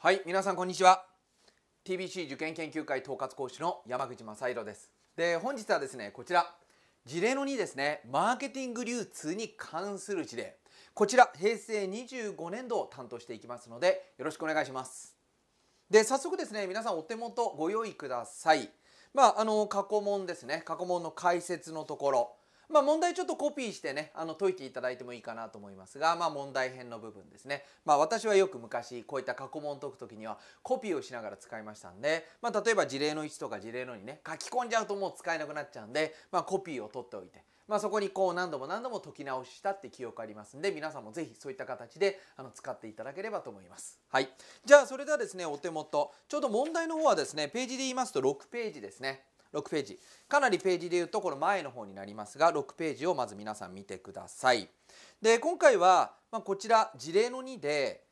はい皆さんこんにちは TBC 受験研究会統括講師の山口正弘ですで本日はですねこちら事例の2ですねマーケティング流通に関する事例こちら平成25年度を担当していきますのでよろしくお願いしますで早速ですね皆さんお手元ご用意くださいまああの過去問ですね過去問の解説のところまあ、問題ちょっとコピーしてねあの解いていただいてもいいかなと思いますが、まあ、問題編の部分ですね、まあ、私はよく昔こういった過去問解く時にはコピーをしながら使いましたんで、まあ、例えば事例の1とか事例の2ね書き込んじゃうともう使えなくなっちゃうんで、まあ、コピーを取っておいて。まあ、そこにこう何度も何度も解き直したって記憶ありますんで皆さんもぜひそういった形であの使っていただければと思います。はい、じゃあそれではですねお手元ちょうど問題の方はですねページで言いますと6ページですね。6ページかなりページでいうとこの前の方になりますが6ページをまず皆さん見てください。で今回は、まあ、こちら事例の2で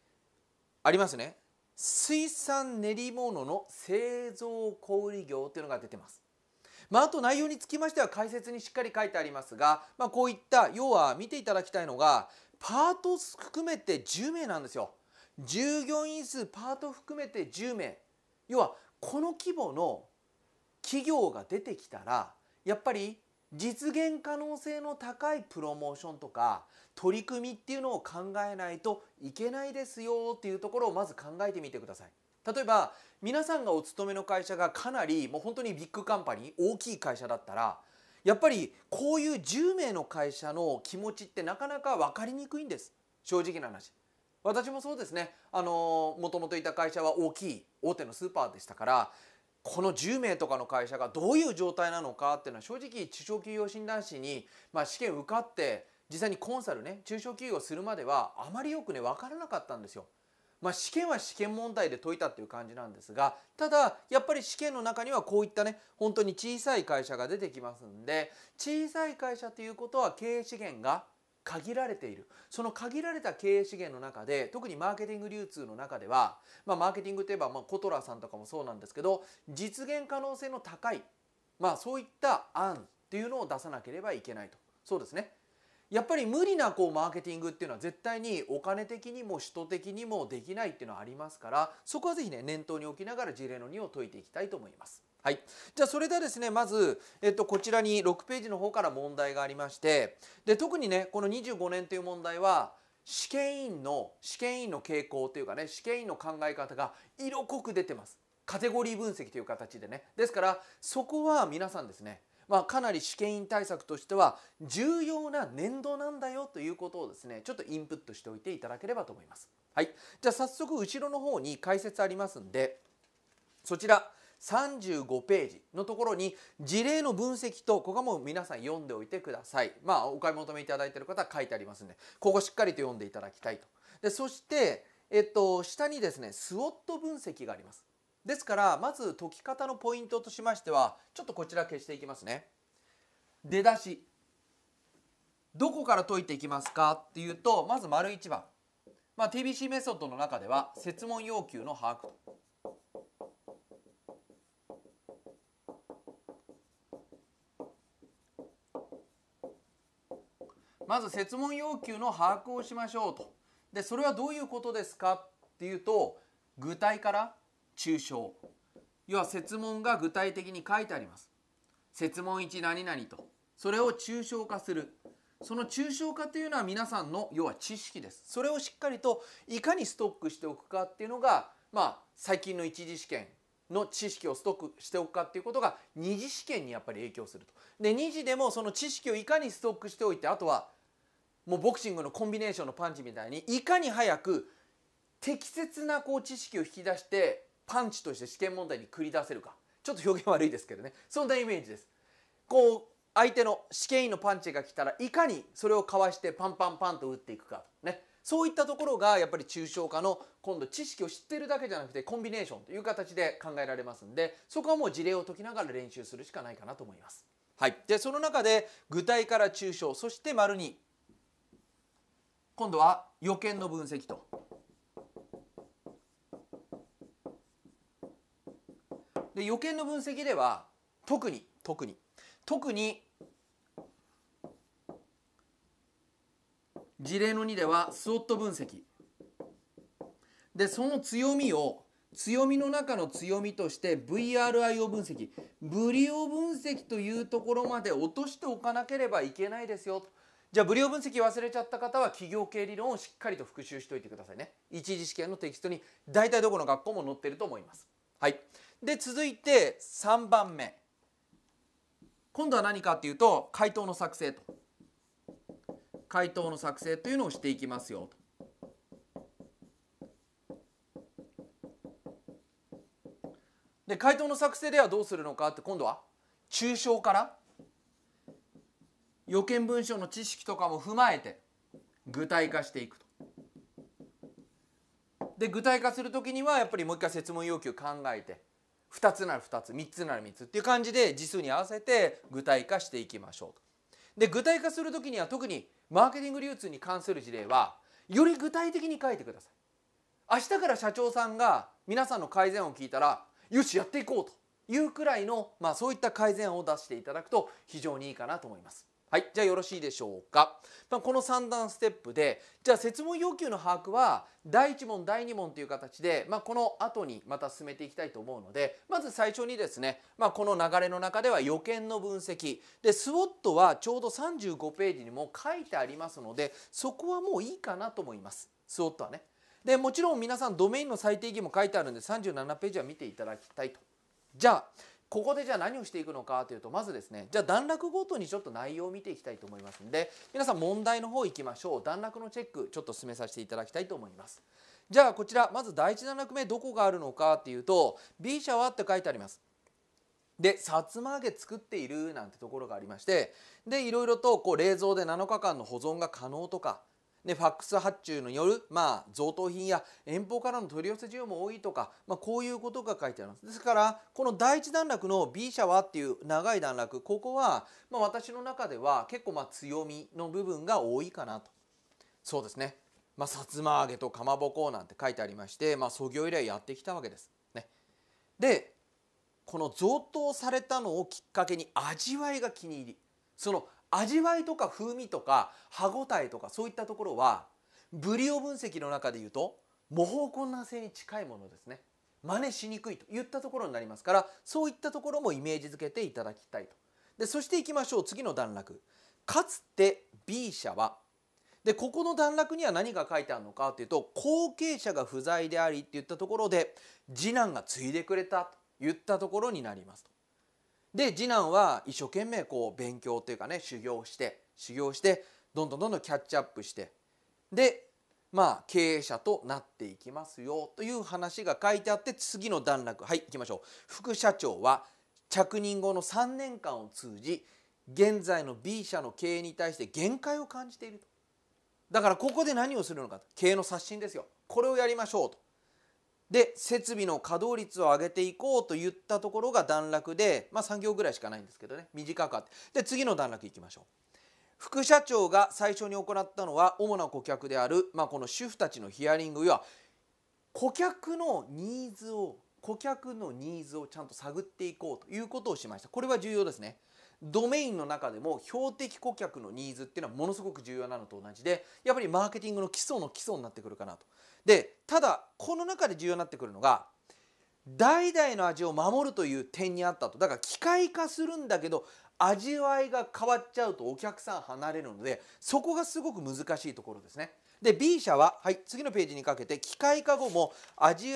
ありますね水産練り物の製造小売業というのが出てます。まあ、あと内容につきましては解説にしっかり書いてありますが、まあ、こういった要は見ていただきたいのがパート含めて10名なんですよ。従業員数パート含めて10名要はこの規模の企業が出てきたらやっぱり実現可能性の高いプロモーションとか取り組みっていうのを考えないといけないですよっていうところをまず考えてみてください。例えば皆さんがお勤めの会社がかなりもう本当にビッグカンパニー大きい会社だったらやっぱりこういう10名の会社の気持ちってなかなか分かりにくいんです正直な話。私もそうですねもともといた会社は大きい大手のスーパーでしたからこの10名とかの会社がどういう状態なのかっていうのは正直中小企業診断士に、まあ、試験受かって実際にコンサルね中小企業するまではあまりよくね分からなかったんですよ。まあ、試験は試験問題で解いたっていう感じなんですがただやっぱり試験の中にはこういったね本当に小さい会社が出てきますんで小さい会社ということは経営資源が限られているその限られた経営資源の中で特にマーケティング流通の中では、まあ、マーケティングといえば、まあ、コトラさんとかもそうなんですけど実現可能性の高い、まあ、そういった案っていうのを出さなければいけないとそうですね。やっぱり無理なこうマーケティングっていうのは絶対にお金的にも人的にもできないっていうのはありますからそこは是非ね念頭に置きながら事例の2を解いていきたいと思います。はい、じゃあそれではですねまず、えっと、こちらに6ページの方から問題がありましてで特にねこの25年という問題は試験委員の試験委員の傾向というかね試験委員の考え方が色濃く出てますカテゴリー分析という形でねですからそこは皆さんですねまあ、かなり試験員対策としては重要な年度なんだよということをですねちょっとインプットしておいていただければと思います。はい、じゃあ早速後ろの方に解説ありますんでそちら35ページのところに事例の分析とここはもう皆さん読んでおいてくださいまあお買い求めいただいている方は書いてありますんでここしっかりと読んでいただきたいとでそしてえっと下にですねスウォット分析がありますですからまず解き方のポイントとしましてはちょっとこちら消していきますね出だしどこから解いていきますかっていうとまず丸1番、まあ、TBC メソッドの中では設問要求の把握とまず設問要求の把握をしましょうとでそれはどういうことですかっていうと具体から抽象要は設問が具体的に書いてあります設問1何々とそれを抽象化するその抽象化というのは皆さんの要は知識ですそれをしっかりといかにストックしておくかっていうのがまあ最近の一次試験の知識をストックしておくかっていうことが二次試験にやっぱり影響すると。で二次でもその知識をいかにストックしておいてあとはもうボクシングのコンビネーションのパンチみたいにいかに早く適切なこう知識を引き出してパンチとして試験問題に繰り出せるかちょっと表現悪いですけどねそんなイメージです。こう相手の試験員のパンチが来たらいかにそれをかわしてパンパンパンと打っていくかねそういったところがやっぱり抽象化の今度知識を知ってるだけじゃなくてコンビネーションという形で考えられますんでそこはもう事例を解きながら練習するしかないかなと思います。はい、でその中で具体から抽象そして丸に今度は予見の分析とで予見の分析では特に特に特に事例の2ではスウォット分析でその強みを強みの中の強みとして VRIO 分析ブリオ分析というところまで落としておかなければいけないですよじゃあブリオ分析忘れちゃった方は企業経理論をしっかりと復習しておいてくださいね一次試験のテキストに大体どこの学校も載ってると思いますはいで続いて3番目今度は何かっていうと回答の作成と回答の作成というのをしていきますよとで回答の作成ではどうするのかって今度は抽象から予見文章の知識とかも踏まえて具体化していくと。で具体化する時にはやっぱりもう一回設問要求考えて2つなら2つ3つなら3つっていう感じで字数に合わせて具体化していきましょうで具体化する時には特にマーケティング流通に関する事例はより具体的に書いてください明日から社長さんが皆さんの改善を聞いたらよしやっていこうというくらいの、まあ、そういった改善を出していただくと非常にいいかなと思います。はいじゃあよろしいでしょうか、まあ、この3段ステップでじゃあ設問要求の把握は第1問第2問という形で、まあ、この後にまた進めていきたいと思うのでまず最初にですね、まあ、この流れの中では予見の分析で SWOT はちょうど35ページにも書いてありますのでそこはもういいかなと思います SWOT はね。でもちろん皆さんドメインの最低義も書いてあるんで37ページは見ていただきたいと。じゃあここでじゃあ何をしていくのかというとまずですねじゃあ段落ごとにちょっと内容を見ていきたいと思いますので皆さん問題の方いきましょう段落のチェックちょっと進めさせていただきたいと思いますじゃあこちらまず第1段落目どこがあるのかっていうと B 社はって書いてありますでつま揚げ作っているなんてところがありましてでいろいろとこう冷蔵で7日間の保存が可能とかでファックス発注による、まあ、贈答品や遠方からの取り寄せ需要も多いとか、まあ、こういうことが書いてありますですからこの第一段落の B 社はっていう長い段落ここは、まあ、私の中では結構まあ強みの部分が多いかなとそうですね、まあ、さつま揚げとかまぼこなんて書いてありまして、まあ、創業以来やってきたわけです。ね、でこの贈答されたのをきっかけに味わいが気に入りその味わいとか風味とか歯ごたえとかそういったところはブリオ分析の中でいうと模倣困難性に近いものですね真似しにくいといったところになりますからそういったところもイメージづけていただきたいとでそしていきましょう次の段落かつて B 社はでここの段落には何が書いてあるのかというと後継者が不在でありっていったところで次男が継いでくれたといったところになりますと。で次男は一生懸命こう勉強というかね修行して修行してどんどんどんどんキャッチアップしてでまあ経営者となっていきますよという話が書いてあって次の段落はい行きましょう副社長は着任後の3年間を通じ現在の B 社の経営に対して限界を感じているとだからここで何をするのか経営の刷新ですよこれをやりましょうとで設備の稼働率を上げていこうと言ったところが段落で、まあ、3行ぐらいしかないんですけどね短かったで次の段落いきましょう副社長が最初に行ったのは主な顧客である、まあ、この主婦たちのヒアリングや顧客のニーズを顧客のニーズをちゃんと探っていこうということをしました。これは重要ですね。ドメインの中でも標的顧客のニーズっていうのはものすごく重要なのと同じでやっぱりマーケティングの基礎の基礎になってくるかなと。でただこの中で重要になってくるのが代々の味を守るという点にあったとだから機械化するんだけど味わいが変わっちゃうとお客さん離れるのでそこがすごく難しいところですね。で B 社は、はい、次のページにかけて機械化後も味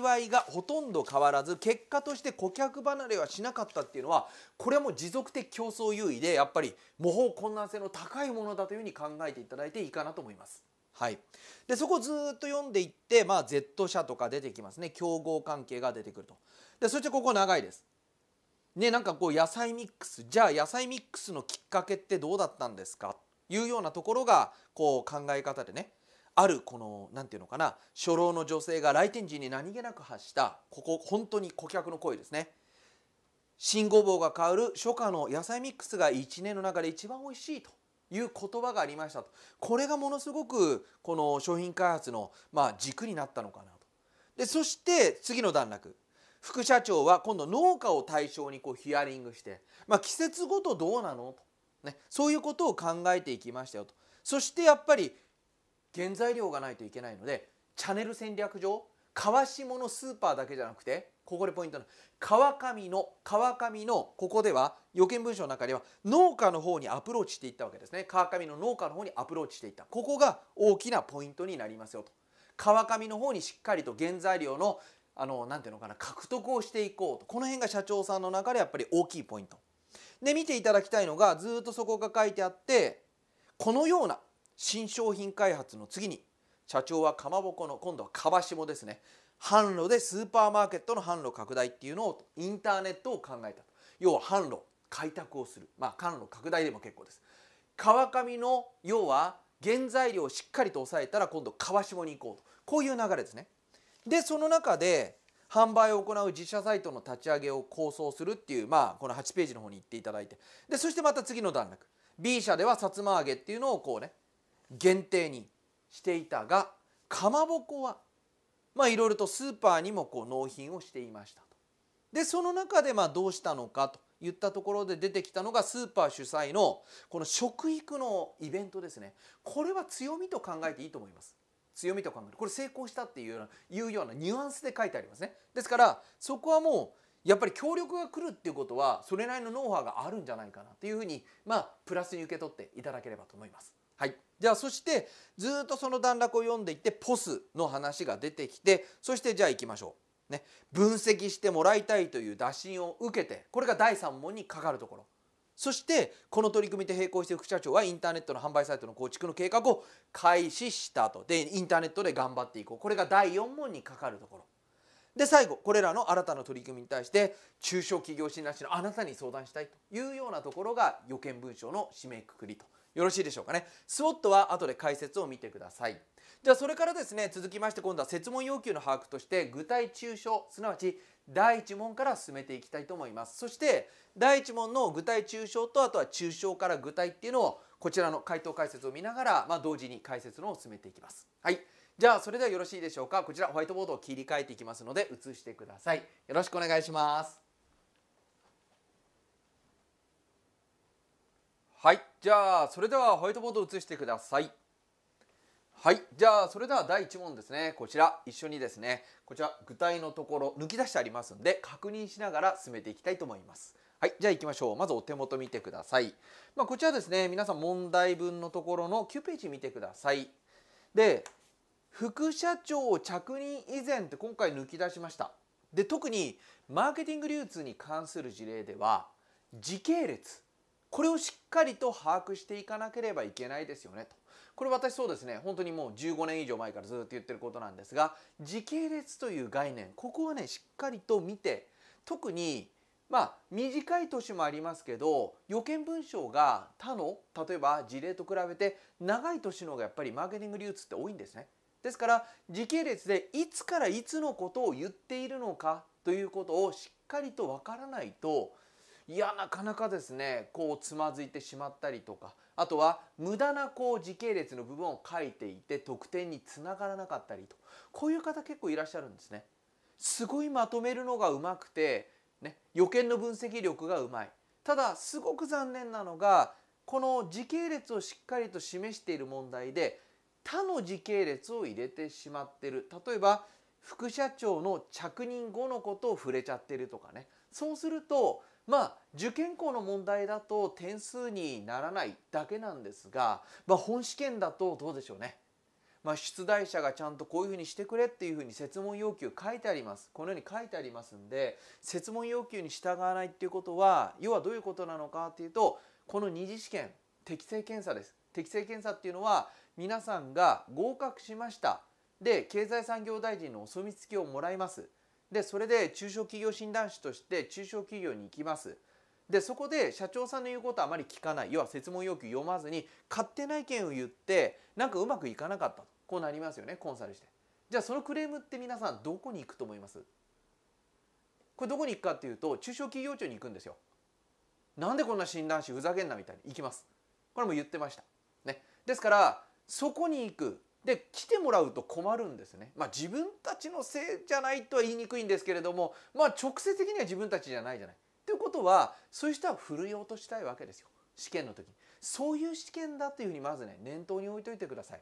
わいがほとんど変わらず結果として顧客離れはしなかったっていうのはこれはもう持続的競争優位でやっぱり模倣困難性の高いものだというふうに考えていただいていいかなと思います。はい、でそこをずっと読んでいって、まあ、Z 社とか出てきますね競合関係が出てくるとでそしてここ長いです。ね、なんかこう野菜ミックスじゃあ野菜ミックスのきっかけってどうだったんですかいうようなところがこう考え方でねあるこの何て言うのかな初老の女性が来店時に何気なく発したここ本当に顧客の声ですね新ごぼうが香る初夏の野菜ミックスが1年の中で一番美味しいという言葉がありましたとこれがものすごくこの商品開発のま軸になったのかなとでそして次の段落副社長は今度農家を対象にこうヒアリングして、まあ、季節ごとどうなのとね、そういうことを考えていきましたよとそしてやっぱり原材料がないといけないのでチャンネル戦略上川下のスーパーだけじゃなくてここでポイントの川上の川上のここでは予見文書の中では農家の方にアプローチしていったわけですね川上の農家の方にアプローチしていったここが大きなポイントになりますよと川上の方にしっかりと原材料のあの何ていうのかな獲得をしていこうとこの辺が社長さんの中でやっぱり大きいポイントで見ていただきたいのがずっとそこが書いてあってこのような新商品開発の次に社長はかまぼこの今度はかばしもですね販路でスーパーマーケットの販路拡大っていうのをインターネットを考えた要は販路開拓をするまあ販路拡大でも結構です川上の要は原材料をしっかりと抑えたら今度川下に行こうとこういう流れですねでその中で販売を行う自社サイトの立ち上げを構想するっていう、まあ、この8ページの方に行っていただいてでそしてまた次の段落 B 社ではさつま揚げっていうのをこうね限定にしていたがかまぼこはまあいろいろとスーパーにもこう納品をしていましたと。でその中でまあどうしたのかと言ったところで出てきたのがスーパー主催のこの食育のイベントですねこれは強みと考えていいと思います強みと考えるこれ成功したっていうようないうようなニュアンスで書いてありますね。ですからそこはもうやっぱり協力が来るっていうことはそれなりのノウハウがあるんじゃないかなっていうふうにまあプラスに受け取っていただければと思います。はい、じゃあそしてずっとその段落を読んでいってポスの話が出てきてそしてじゃあ行きましょう。ね、分析してもらいたいという打診を受けてこれが第3問にかかるところ。そしてこの取り組みと並行して副社長はインターネットの販売サイトの構築の計画を開始したとでインターネットで頑張っていこうこれが第4問にかかるところで最後これらの新たな取り組みに対して中小企業診断士のあなたに相談したいというようなところが予見文書の締めくくりとよろしいでしょうかね SWOT は後で解説を見てくださいじゃあそれからですね続きまして今度は設問要求の把握として具体抽象すなわち第1問から進めていきたいと思いますそして第1問の具体抽象とあとは抽象から具体っていうのをこちらの回答解説を見ながら、まあ、同時に解説のを進めていきます。はいじゃあそれではよろしいでしょうかこちらホワイトボードを切り替えていきますので移してくださいよろしくお願いしますはいじゃあそれではホワイトボードを移してくださいはいじゃあそれでは第1問ですねこちら一緒にですねこちら具体のところ抜き出してありますんで確認しながら進めていきたいと思いますはいじゃあ行きましょうまずお手元見てください、まあ、こちらですね皆さん問題文のところの9ページ見てくださいで副社長着任以前って今回抜き出しましたで特にマーケティング流通に関する事例では時系列これをしっかりと把握していかなければいけないですよねとこれ私そうですね本当にもう15年以上前からずっと言ってることなんですが時系列という概念ここはねしっかりと見て特にまあ短い年もありますけど予見文章が他の例えば事例と比べて長い年の方がやっぱりマーケティング流通って多いんですね。ですから時系列でいつからいつのことを言っているのかということをしっかりとわからないといやなかなかですねこうつまずいてしまったりとかあとは無駄なこう時系列の部分を書いていて得点につながらなかったりとこういう方結構いらっしゃるんですね。すごいまとめるのがうまくて、ね、予見の分析力がうまいただすごく残念なのがこの時系列をしっかりと示している問題で他の時系列を入れてしまってる例えば副社長の着任後のことを触れちゃってるとかねそうするとまあ受験校の問題だと点数にならないだけなんですが、まあ、本試験だとどうでしょうね。まあ、出題者がちゃんとこういうふうにしてくれっていうふうに設問要求書いてありますこのように書いてありますんで設問要求に従わないっていうことは要はどういうことなのかっていうとこの二次試験適正検査です適正検査っていうのは皆さんが合格しましたで経済産業大臣のお墨付きをもらいますでそれで中小企業診断士として中小企業に行きますでそこで社長さんの言うことはあまり聞かない要は説問要求読まずに勝手な意見を言ってなんかうまくいかなかったとこうなりますよねコンサルしてじゃあそのクレームって皆さんどこに行くと思いますこれどこに行くかっていうと中小企業庁に行くんですよなんでこんな診断士ふざけんなみたいに行きますこれも言ってましたねですからそこに行くで来てもらうと困るんですね、まあ、自分たちのせいじゃないとは言いにくいんですけれども、まあ、直接的には自分たちじゃないじゃない。ということはそういう人はふるい落としたいわけですよ試験の時にそういう試験だというふうにまずね念頭に置いといてください。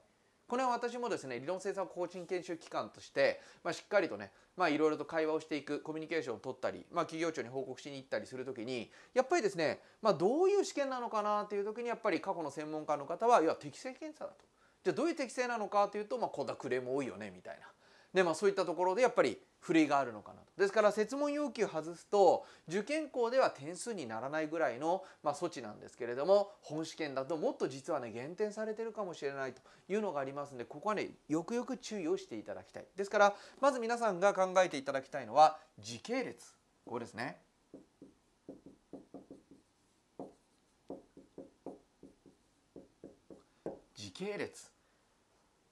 これは私もですね理論政策法人研修機関として、まあ、しっかりとねいろいろと会話をしていくコミュニケーションを取ったり、まあ、企業庁に報告しに行ったりする時にやっぱりですね、まあ、どういう試験なのかなという時にやっぱり過去の専門家の方は要は適正検査だとじゃあどういう適性なのかというと、まあ、こだくれも多いよねみたいな。でまあ、そういったところでやっぱり不利があるのかなと。ですから設問要求外すと受験校では点数にならないぐらいの、まあ、措置なんですけれども本試験だともっと実はね減点されてるかもしれないというのがありますんでここはねよくよく注意をしていただきたい。ですからまず皆さんが考えていただきたいのは時系列ここですね。時系列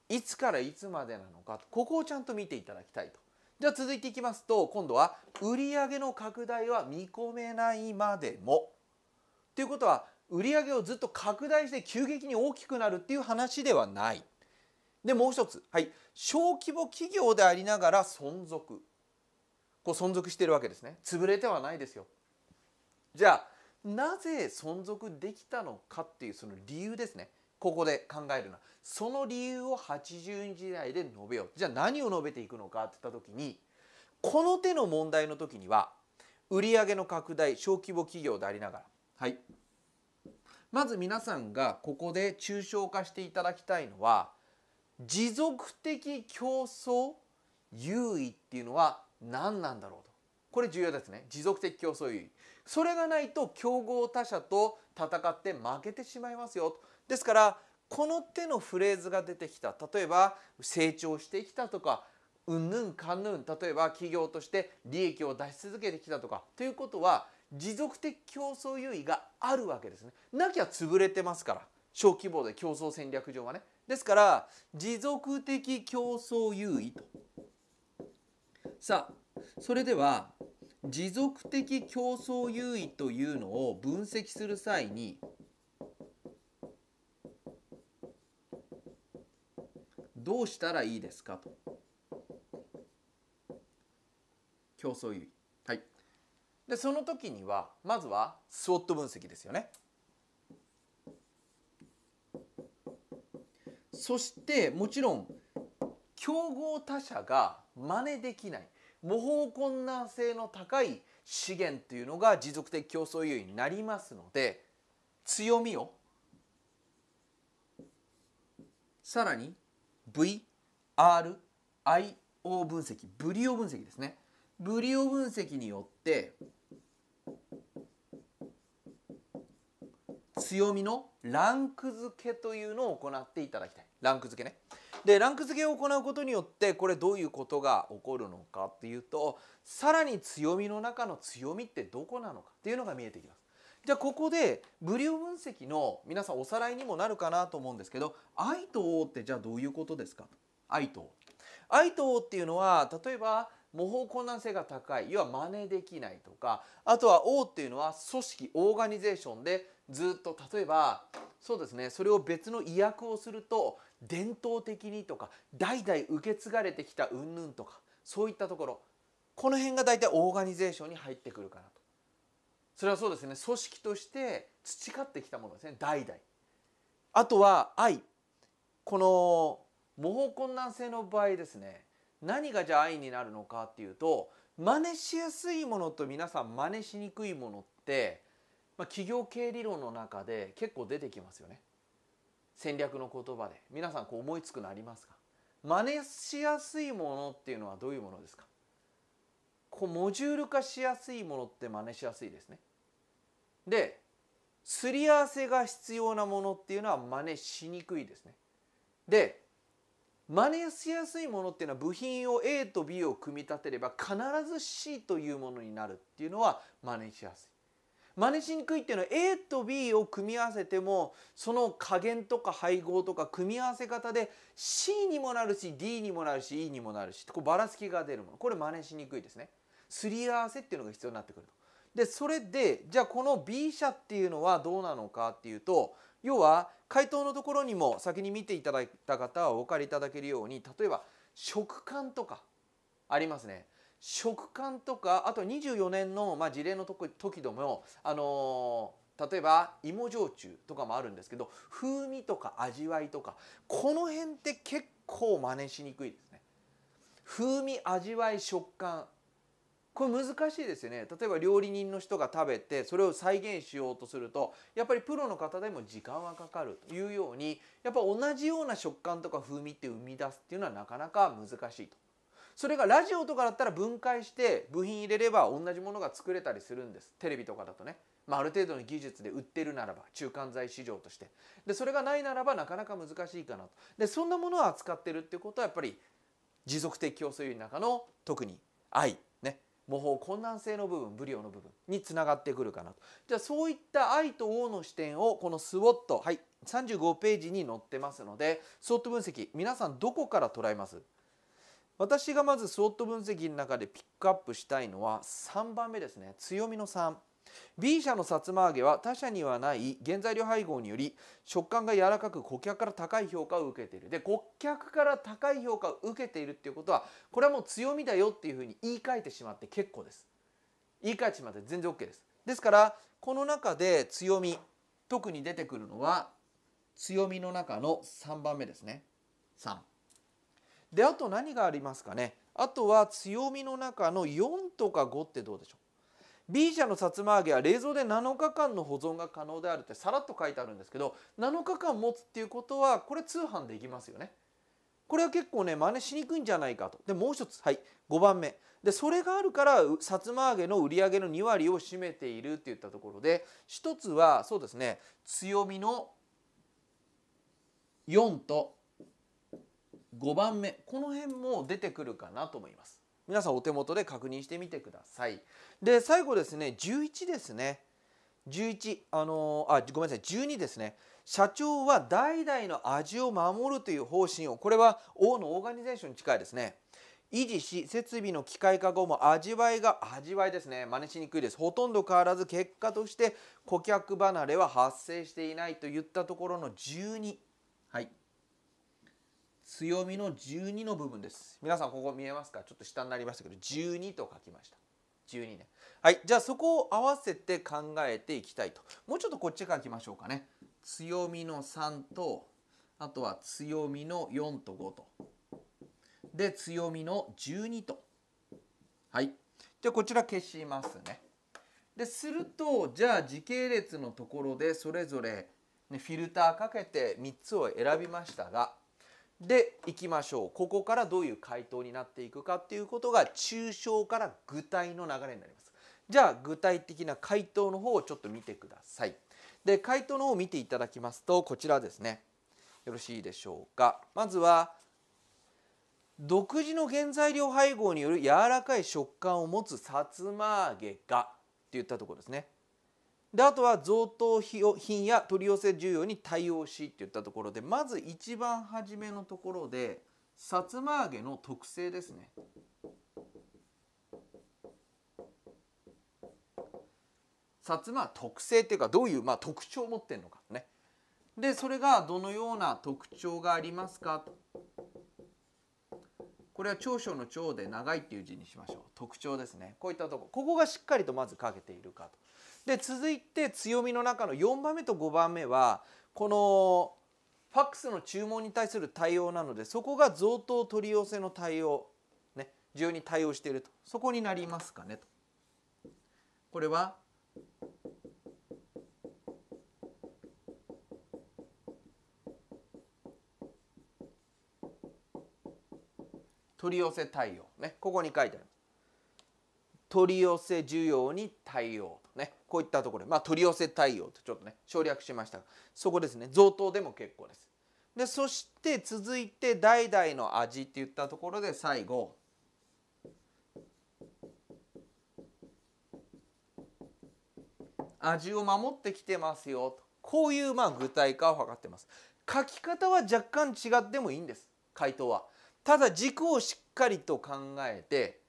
いつからいつまでなのかここをちゃんと見ていただきたいと。じゃあ続いていきますと今度は売上の拡大は見込めないまでもということは売上をずっと拡大して急激に大きくなるっていう話ではない。でもう一つ、はい、小規模企業でありながら存続こう存続してるわけですね潰れてはないですよ。じゃあなぜ存続できたのかっていうその理由ですねここで考えるなその理由を80日時代で述べようじゃあ何を述べていくのかって言った時にこの手の問題の時には売上の拡大小規模企業でありながらはいまず皆さんがここで抽象化していただきたいのは持続的競争優位っていうのは何なんだろうとこれ重要ですね持続的競争優位それがないと競合他社と戦って負けてしまいますよとですからこの手のフレーズが出てきた例えば成長してきたとかうんぬんかんぬん例えば企業として利益を出し続けてきたとかということは持続的競争優位があるわけですね。なきゃ潰れてますから小規模で競争戦略上はね。ですから持続的競争優位と。さあそれでは持続的競争優位というのを分析する際にどうしたらいいですかと競争優位はいでその時にはまずはスウォット分析ですよねそしてもちろん競合他社が真似できない模倣困難性の高い資源というのが持続的競争優位になりますので強みをさらに VRIO 分析ブリオ分析ですねブリオ分析によって強みのランク付けというのを行っていただきたいランク付けねでランク付けを行うことによってこれどういうことが起こるのかっていうとさらに強みの中の強みってどこなのかっていうのが見えてきますじゃあここでブリー分析の皆さんおさらいにもなるかなと思うんですけど愛と王ってじゃあどういうことですか愛と愛と王っていうのは例えば模倣困難性が高い要は真似できないとかあとは王っていうのは組織オーガニゼーションでずっと例えばそうですねそれを別の意訳をすると伝統的にとか代々受け継がれてきた云々とかそういったところこの辺が大体オーガニゼーションに入ってくるかなと。それはそうですね組織として培ってきたものですね代々あとは愛この模倣困難性の場合ですね何がじゃあ愛になるのかっていうと真似しやすいものと皆さん真似しにくいものって、まあ、企業経営理論の中で結構出てきますよね戦略の言葉で皆さんこう思いつくのありますか真似しやすいものっていうのはどういうものですかこうモジュール化しやすいものって真似しやすいですね。で、すり合わせが必要なものっていうのは真似しにくいですね。で、真似しやすいものっていうのは部品を A と B を組み立てれば必ず C というものになるっていうのは真似しやすい。真似しにくいっていうのは A と B を組み合わせてもその加減とか配合とか組み合わせ方で C にもなるし D にもなるし E にもなるしこうばらつきが出るものこれ真似しにくいですね。すり合わせっていうのが必要になってくると。でそれでじゃあこの B 社っていうのはどうなのかっていうと要は回答のところにも先に見ていただいた方はお分かりいただけるように例えば食感とかありますね。食感とかあと24年の、まあ、事例の時でも、あのー、例えば芋焼酎とかもあるんですけど風味とか味わいとかこの辺って結構真似しにくいですね。風味味わい食感これ難しいですよね例えば料理人の人が食べてそれを再現しようとするとやっぱりプロの方でも時間はかかるというようにやっぱ同じような食感とか風味って生み出すっていうのはなかなか難しいと。それがラジオとかだったら分解して部品入れれば同じものが作れたりするんですテレビとかだとね、まあ、ある程度の技術で売ってるならば中間材市場としてでそれがないならばなかなか難しいかなとでそんなものを扱ってるってことはやっぱり持続的競争優位の中の特に愛模倣困難性の部分ブリオの部分につながってくるかなとじゃあそういった愛と王の視点をこのスウォットはい35ページに載ってますので SWOT 分析皆さんどこから捉えます私がまずスウォット分析の中でピックアップしたいのは3番目ですね強みの3。B 社のさつま揚げは他社にはない原材料配合により食感が柔らかく顧客から高い評価を受けているで顧客から高い評価を受けているっていうことはこれはもう強みだよっていうふうに言い換えてしまって結構です言い換えてしまって全然 OK ですですからこの中で強み特に出てくるのは強みの中の3番目ですね3であと何がありますかねあとは強みの中の4とか5ってどうでしょう B 社のさつま揚げは冷蔵で7日間の保存が可能であるってさらっと書いてあるんですけど7日間持つっていうことはこれ通販できますよね。これは結構ね真似しにくいんじゃないかとでもう一つはい5番目でそれがあるからさつま揚げの売り上げの2割を占めているっていったところで一つはそうですね強みの4と5番目この辺も出てくるかなと思います。皆さんお手元で確認してみてくださいで最後ですね11ですね11あのあごめんなさい12ですね社長は代々の味を守るという方針をこれは王のオーガニゼーションに近いですね維持し設備の機械化後も味わいが味わいですね真似しにくいですほとんど変わらず結果として顧客離れは発生していないといったところの12強みの12の部分です皆さんここ見えますかちょっと下になりましたけど12と書きました12ねはいじゃあそこを合わせて考えていきたいともうちょっとこっちからましょうかね強みの3とあとは強みの4と5とで強みの12とはいじゃあこちら消しますねでするとじゃあ時系列のところでそれぞれ、ね、フィルターかけて3つを選びましたがでいきましょうここからどういう回答になっていくかっていうことが抽象から具体の流れになりますじゃあ具体的な回答の方をちょっと見てくださいで回答の方を見ていただきますとこちらですねよろしいでしょうかまずは独自の原材料配合による柔らかい食感を持つさつま揚げがって言ったところですねであとは贈答品や取り寄せ需要に対応しっていったところでまず一番初めのところでさつま揚げの特性ですね。薩摩特性っていうかどういう、まあ、特徴を持ってるのかね。でそれがどのような特徴がありますかと。これは長所の長で長いっていう字にしましょう特徴ですねこういったとこここがしっかりとまず書けているかと。で続いて強みの中の4番目と5番目はこのファックスの注文に対する対応なのでそこが贈答取り寄せの対応、ね、需要に対応しているとそこになりますかねと。これは取り寄せ対応ねここに書いてある取り寄せ需要に対応ねこういったところまあ、取り寄せ対応とちょっとね省略しましたがそこですね贈答でも結構ですでそして続いて代々の味っていったところで最後味を守ってきてますよとこういうまあ具体化を図ってます書き方は若干違ってもいいんです回答はただ軸をしっかりと考えて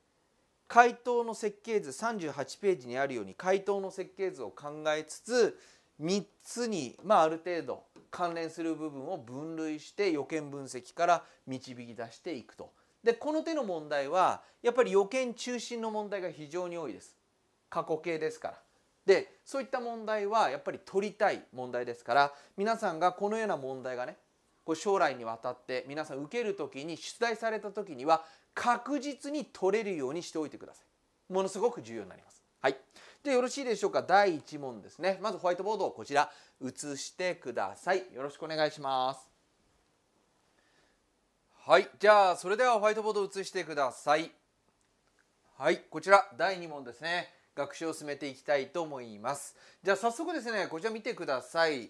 回答の設計図38ページにあるように回答の設計図を考えつつ3つに、まあ、ある程度関連する部分を分類して予見分析から導き出していくと。でこの手の問題はやっぱり予見中心の問題が非常に多いです。過去形ですから。でそういった問題はやっぱり取りたい問題ですから皆さんがこのような問題がねこう将来にわたって皆さん受ける時に出題された時には確実に取れるようにしておいてくださいものすごく重要になりますはいでよろしいでしょうか第1問ですねまずホワイトボードをこちら写してくださいよろしくお願いしますはいじゃあそれではホワイトボードを写してくださいはいこちら第2問ですね学習を進めていきたいと思いますじゃあ早速ですねこちら見てください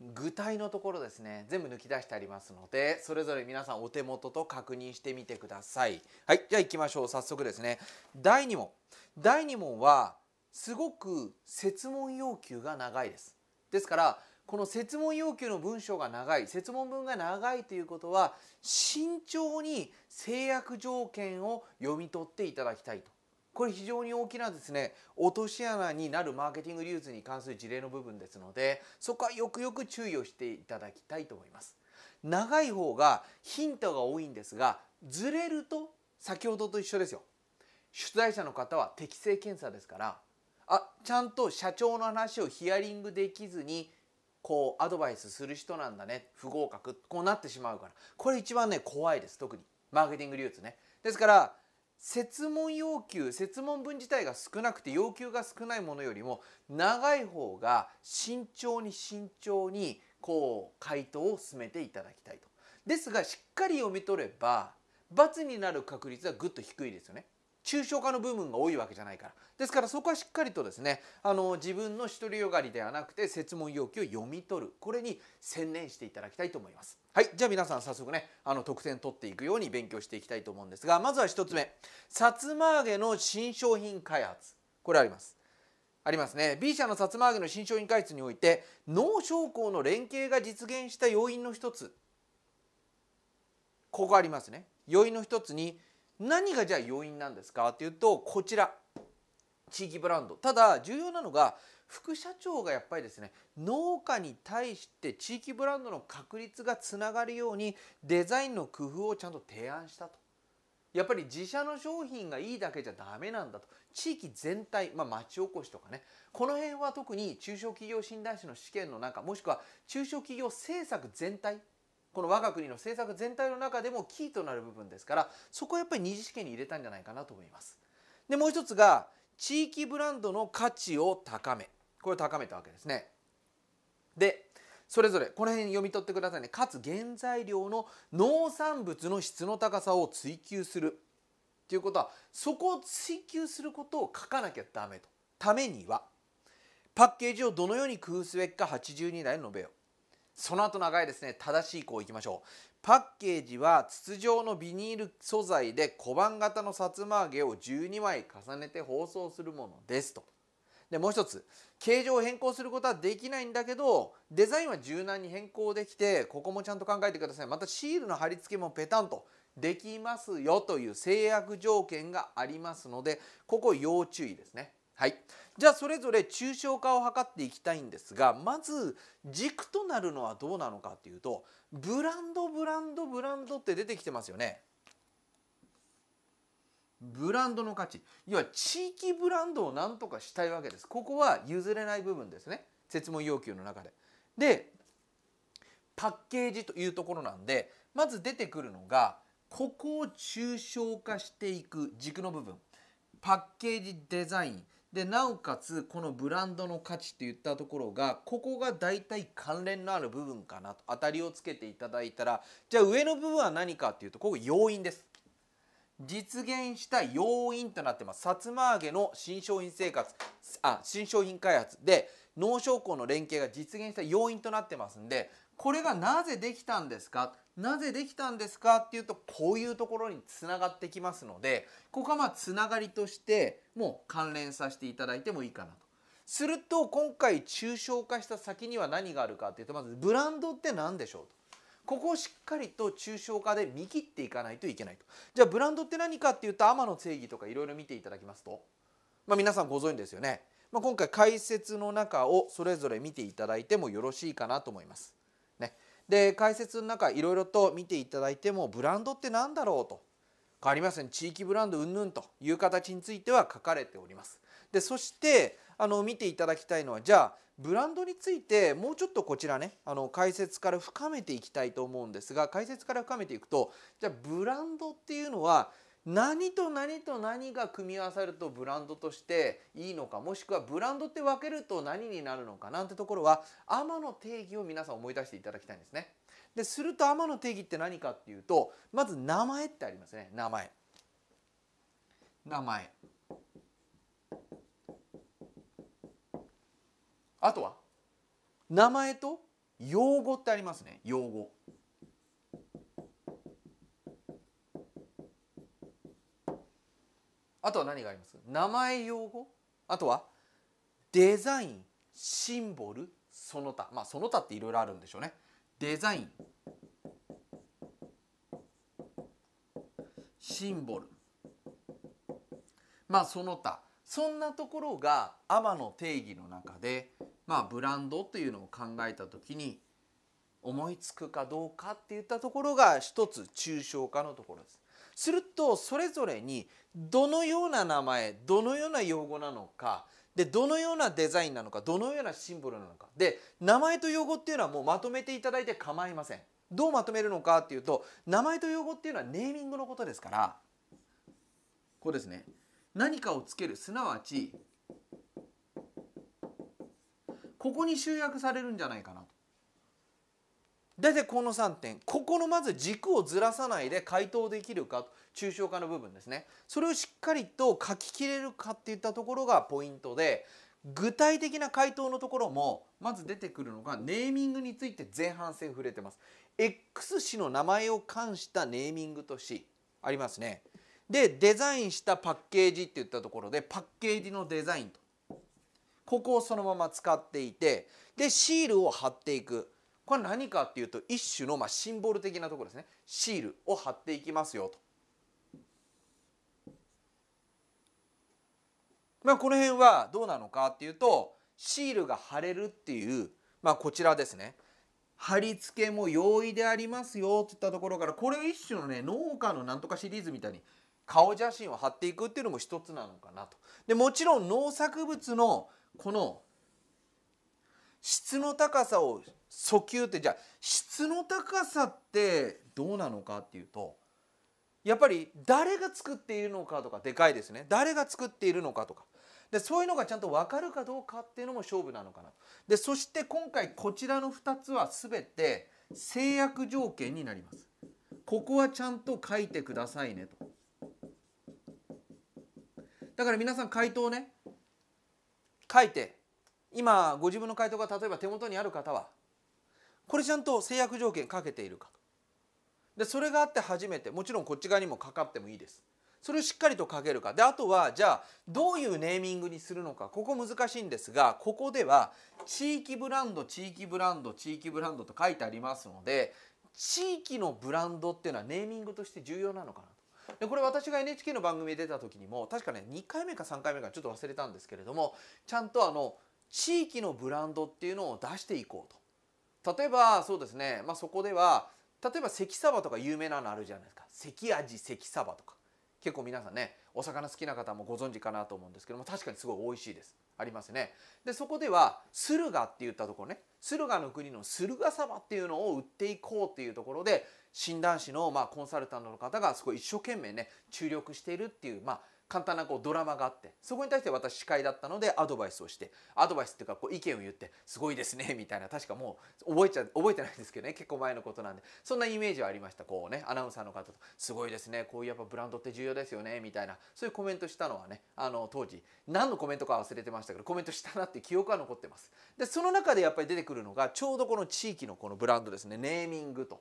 具体のところですね全部抜き出してありますのでそれぞれ皆さんお手元と確認してみてくださいはいじゃあいきましょう早速ですね第2問第2問はすごく設問要求が長いですですからこの設問要求の文章が長い設問文が長いということは慎重に制約条件を読み取っていただきたいとこれ非常に大きなですね落とし穴になるマーケティング流通に関する事例の部分ですのでそこはよくよく注意をしていただきたいと思います長い方がヒントが多いんですがずれると先ほどと一緒ですよ出題者の方は適正検査ですからあちゃんと社長の話をヒアリングできずにこうアドバイスする人なんだね不合格こうなってしまうからこれ一番ね怖いです特にマーケティング流通ねですから設問要求設問文自体が少なくて要求が少ないものよりも長い方が慎重に慎重にこう回答を進めていただきたいと。ですがしっかり読み取れば×になる確率はぐっと低いですよね。抽象化の部分が多いわけじゃないから。ですからそこはしっかりとですねあの自分の独りよがりではなくて設問要求を読み取るこれに専念していただきたいと思います。はいじゃあ皆さん早速ねあの得点取っていくように勉強していきたいと思うんですがまずは一つ目さつま揚げの新商品開発これあります。ありますね B 社のさつま揚げの新商品開発において農商工の連携が実現した要因の一つここありますね要因の一つに何がじゃあ要因なんですかっていうとこちら地域ブランドただ重要なのが副社長がやっぱりですね農家に対して地域ブランドの確立がつながるようにデザインの工夫をちゃんと提案したと。やっぱり自社の商品がいいだけじゃダメなんだと地域全体、まあ、町おこしとかねこの辺は特に中小企業診断士の試験の中もしくは中小企業政策全体この我が国の政策全体の中でもキーとなる部分ですからそこはやっぱり二次試験に入れたんじゃないかなと思います。でもう一つが地域ブランドの価値を高めこれを高めたわけですね。でそれぞれこの辺読み取ってくださいねかつ原材料の農産物の質の高さを追求するっていうことはそこを追求することを書かなきゃダメとためにはパッケージをどのように工夫すべきか82台述べよその後長いですね正しい項いきましょうパッケージは筒状のビニール素材で小判型のさつま揚げを12枚重ねて包装するものですとでもう一つ形状を変更することはできないんだけどデザインは柔軟に変更できてここもちゃんと考えてくださいまたシールの貼り付けもペタンとできますよという制約条件がありますのでここ要注意ですね。はい、じゃあそれぞれ抽象化を図っていきたいんですがまず軸となるのはどうなのかっていうとブランドブランドブランドって出てきてますよね。ブランドの価値要は地域ブランドを何とかしたいわけですここは譲れない部分ですね設問要求の中で。でパッケージというところなんでまず出てくるのがここを抽象化していく軸の部分パッケージデザインでなおかつこのブランドの価値っていったところがここが大体関連のある部分かなと当たりをつけていただいたらじゃあ上の部分は何かっていうとここ要因です実現した要因となってますさつま揚げの新商品生活あ新商品開発で農商工の連携が実現した要因となってますんでこれがなぜできたんですかなぜできたんですかっていうとこういうところにつながってきますのでここはまあつながりとしてもう関連させていただいてもいいかなと。すると今回抽象化した先には何があるかっていうとまずブランドって何でしょうと。ここをしっかりと抽象化で見切っていかないといけないとじゃあブランドって何かっていうと天の正義とかいろいろ見ていただきますと、まあ、皆さんご存知ですよね、まあ、今回解説の中をそれぞれ見ていただいてもよろしいかなと思います。ね、で解説の中いろいろと見ていただいてもブランドって何だろうと変わりません、地域ブランド云々という形については書かれております。でそしてあの見ていただきたいのはじゃあブランドについてもうちょっとこちらねあの解説から深めていきたいと思うんですが解説から深めていくとじゃあブランドっていうのは何と何と何が組み合わさるとブランドとしていいのかもしくはブランドって分けると何になるのかなんてところはアマの定義を皆さん思い出していただきたいんですね。でするとアマの定義って何かっていうとまず名前ってありますね名前。名前あとは名前と用語ってありますね用語あとは何があります名前用語あとはデザインシンボルその他まあその他っていろいろあるんでしょうねデザインシンボルまあその他そんなところがア天の定義の中でまあ、ブランドというのを考えた時に思いつくかどうかっていったところが一つ抽象化のところです。するとそれぞれにどのような名前どのような用語なのかでどのようなデザインなのかどのようなシンボルなのかで名前と用語っていうのはもうまとめていただいて構いません。どうまとめるのかっていうと名前と用語っていうのはネーミングのことですからこうですね何かをつけるすなわちここに集約されるんじゃないかなと。大体この3点ここのまず軸をずらさないで回答できるか抽象化の部分ですねそれをしっかりと書ききれるかっていったところがポイントで具体的な回答のところもまず出てくるのがネーミングについて前半戦触れてます。X 氏の名前を冠したネーミングとしありますね。でデザインしたパッケージっていったところでパッケージのデザインとここをそのまま使っていてでシールを貼っていくこれ何かっていうと一種のまあシンボル的なところですねシールを貼っていきますよと。まあ、この辺はどうなのかっていうとシールが貼れるっていう、まあ、こちらですね貼り付けも容易でありますよっていったところからこれ一種のね農家のなんとかシリーズみたいに顔写真を貼っていくっていうのも一つなのかなと。でもちろん農作物のこの質の高さを訴求ってじゃあ質の高さってどうなのかっていうとやっぱり誰が作っているのかとかでかいですね誰が作っているのかとかでそういうのがちゃんと分かるかどうかっていうのも勝負なのかなでそして今回こちらの2つは全て制約条件になりますここはちゃんと書いてくださいねとだから皆さん回答ね書いて今ご自分の回答が例えば手元にある方はこれちゃんと制約条件かけているかでそれがあって初めてもちろんこっち側にもかかってもいいですそれをしっかりとかけるかであとはじゃあどういうネーミングにするのかここ難しいんですがここでは地域ブランド地域ブランド地域ブランドと書いてありますので地域のブランドっていうのはネーミングとして重要なのかなでこれ私が NHK の番組に出た時にも確かね2回目か3回目かちょっと忘れたんですけれどもちゃんとあの地域のブランドっていうのを出していこうと。例えばそうですね、まあ、そこでは例えば関サバとか有名なのあるじゃないですか関味関サバとか結構皆さんねお魚好きな方もご存知かなと思うんですけども確かにすごい美味しいですありますねでそこでは駿河って言ったところね駿河の国の駿河サバっていうのを売っていこうっていうところで診断士のまあコンサルタントの方がすごい一生懸命ね注力しているっていうまあ簡単なこうドラマがあってそこに対して私司会だったのでアドバイスをしてアドバイスっていうかこう意見を言ってすごいですねみたいな確かもう覚えちゃ覚えてないですけどね結構前のことなんでそんなイメージはありましたこうねアナウンサーの方とすごいですねこういうやっぱブランドって重要ですよねみたいなそういうコメントしたのはねあの当時何のコメントか忘れてましたけどコメントしたなって記憶は残ってますでその中でやっぱり出てくるのがちょうどこの地域のこのブランドですねネーミングと。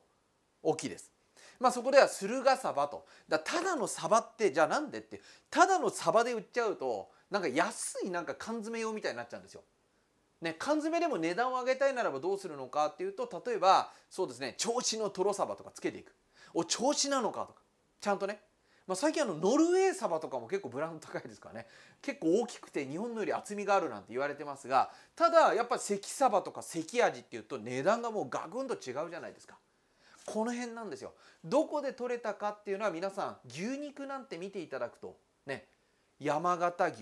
大きいです。まあ、そこでは駿河サバとだただのサバってじゃあなんでってただのサバで売っちゃうとなんか安いなんか缶詰用みたいになっちゃうんですよ。ね、缶詰でも値段を上げたいならばどうするのかっていうと例えばそうですね調子のトロサバとかつけていくお調子なのかとかちゃんとね、まあ、最近あのノルウェーサバとかも結構ブランド高いですからね結構大きくて日本のより厚みがあるなんて言われてますがただやっぱ関サバとか関味っていうと値段がもうガクンと違うじゃないですか。この辺なんですよどこで取れたかっていうのは皆さん牛肉なんて見ていただくとね山形牛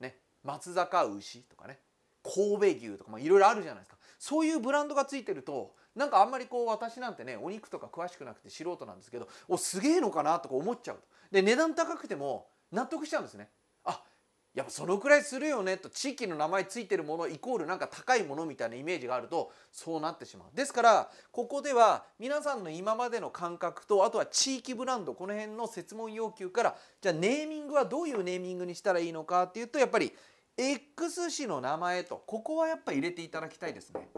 ね松坂牛とかね神戸牛とかいろいろあるじゃないですかそういうブランドがついてるとなんかあんまりこう私なんてねお肉とか詳しくなくて素人なんですけどおすげえのかなとか思っちゃうで値段高くても納得しちゃうんですねやっぱそのくらいするよねと地域の名前ついてるものイコールなんか高いものみたいなイメージがあるとそうなってしまうですからここでは皆さんの今までの感覚とあとは地域ブランドこの辺の設問要求からじゃあネーミングはどういうネーミングにしたらいいのかっていうとやっぱり X 市の名前とここはやっぱ入れていただきたいですね。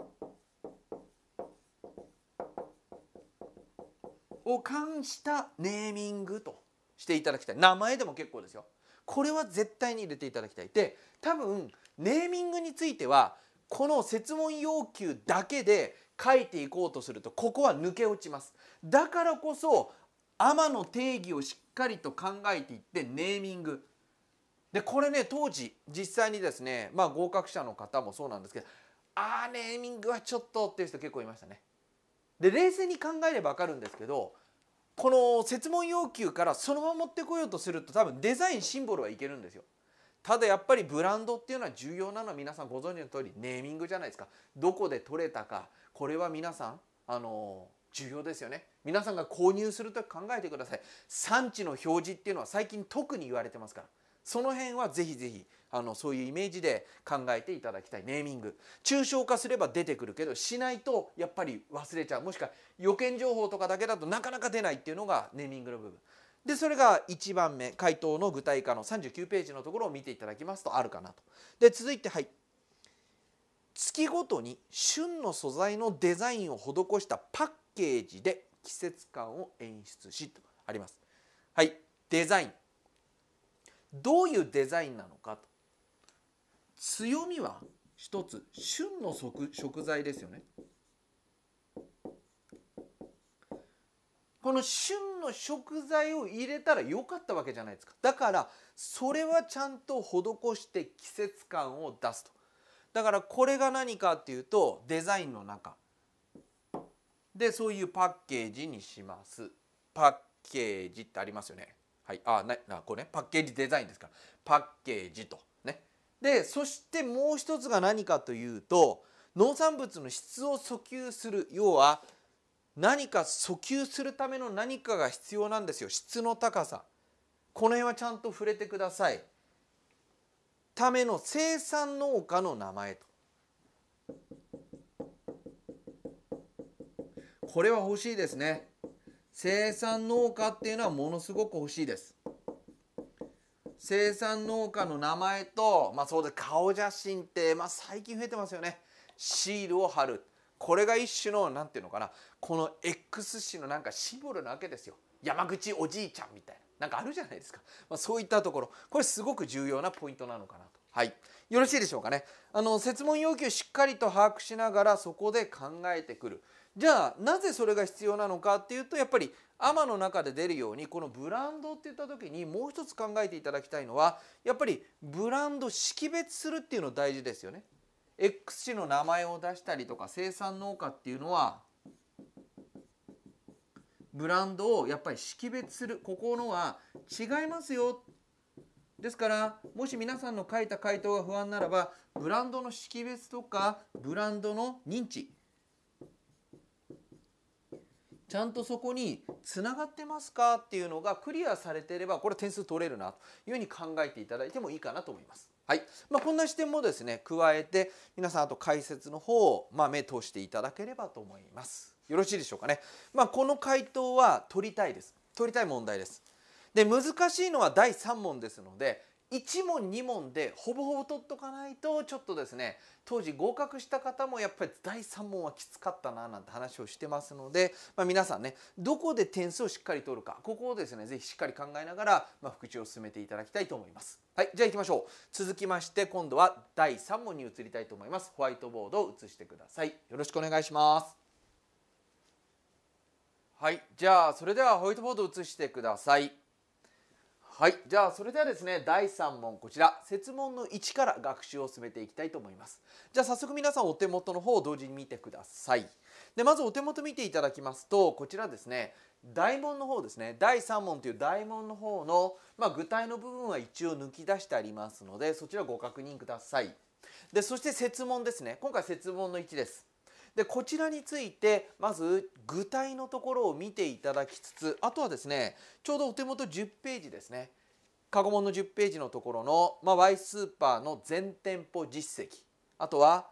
を冠したネーミングとしていただきたい名前でも結構ですよ。これは絶対に入れていただきたいで多分ネーミングについてはこの設問要求だけで書いていこうとするとここは抜け落ちますだからこそ天の定義をしっかりと考えていってネーミングでこれね当時実際にですねまあ合格者の方もそうなんですけどあーネーミングはちょっとっていう人結構いましたねで冷静に考えれば分かるんですけどこの設問要求からそのまま持ってこようとすると多分デザインシンボルはいけるんですよ。ただやっぱりブランドっていうのは重要なのは皆さんご存知の通りネーミングじゃないですかどこで取れたかこれは皆さんあの重要ですよね皆さんが購入すると考えてください産地の表示っていうのは最近特に言われてますからその辺はぜひぜひあのそういうイメージで考えていただきたいネーミング抽象化すれば出てくるけどしないとやっぱり忘れちゃうもしくは予見情報とかだけだとなかなか出ないっていうのがネーミングの部分でそれが1番目回答の具体化の39ページのところを見ていただきますとあるかなとで続いてはい月ごとに旬の素材のデザインを施したパッケージで季節感を演出しとありますはいデザインどういうデザインなのかと強みは一つ旬の食材ですよねこの旬の食材を入れたら良かったわけじゃないですかだからそれはちゃんと施して季節感を出すとだからこれが何かっていうとデザインの中でそういうパッケージにしますパッケージってありますよねはいあななこれねパッケージデザインですからパッケージと。でそしてもう一つが何かというと農産物の質を訴求する要は何か訴求するための何かが必要なんですよ質の高さこの辺はちゃんと触れてくださいための生産農家の名前とこれは欲しいですね生産農家っていうのはものすごく欲しいです生産農家の名前と、まあ、そうで顔写真って、まあ、最近増えてますよねシールを貼るこれが一種の何ていうのかなこの X 氏のなんかシンボルなわけですよ山口おじいちゃんみたいななんかあるじゃないですか、まあ、そういったところこれすごく重要なポイントなのかなと。はい、よろしいでしょうかねあの設問要求しっかりと把握しながらそこで考えてくるじゃあなぜそれが必要なのかっていうとやっぱりアマの中で出るようにこのブランドっていった時にもう一つ考えていただきたいのはやっぱりブランド識別するっていうの大事ですよね。XC の名前を出したりとか生産農家っていうのはブランドをやっぱり識別するここのは違いますよですからもし皆さんの書いた回答が不安ならばブランドの識別とかブランドの認知ちゃんとそこにつながってますかっていうのがクリアされていればこれ点数取れるなというふうに考えていただいてもいいかなと思います。はいまあ、こんな視点もですね加えて皆さんあと解説の方を、まあ、目通していただければと思います。よろしいでしょうかね。まあ、この回答は取りたいです。取りたい問題です。で難しいのは第3問ですので1問2問でほぼほぼ取っとかないとちょっとですね当時合格した方もやっぱり第3問はきつかったななんて話をしてますので、まあ、皆さんねどこで点数をしっかり取るかここをですね是非しっかり考えながら、まあ、復習を進めていただきたいと思います。はいじゃあ行きましょう続きまして今度は第3問に移りたいと思いますホワイトボードを移してくださいよろしくお願いしますはいじゃあそれではホワイトボードを移してくださいはいじゃあそれではですね第3問こちら設問の1から学習を進めていきたいと思いますじゃあ早速皆さんお手元の方を同時に見てくださいでまずお手元見ていただきますとこちらですね大問の方ですね第3問という大問の方の、まあ、具体の部分は一応抜き出してありますのでそちらご確認くださいでそして設問ですね今回設問の1ですでこちらについてまず具体のところを見ていただきつつあとはですねちょうどお手元10ページですね過去問の10ページのところの、まあ、Y スーパーの全店舗実績あとは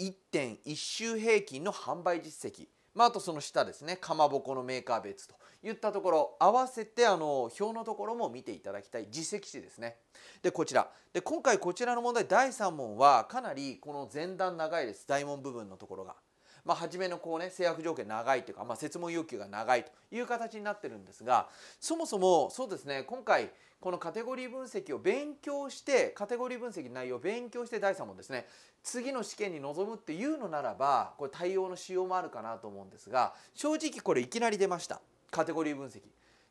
1.1周平均の販売実績、まあ、あとその下ですねかまぼこのメーカー別と言ったところ合わせてあの表のところも見ていただきたい実績値ですね。でこちらで今回こちらの問題第3問はかなりこの前段長いです大問部分のところが。まあ、初めのこうね制約条件長いというか、まあ、設問要求が長いという形になってるんですがそもそもそうですね今回このカテゴリー分析を勉強してカテゴリー分析の内容を勉強して第3問ですね次の試験に臨むっていうのならばこれ対応の仕様もあるかなと思うんですが正直これいきなり出ました。カテゴリー分析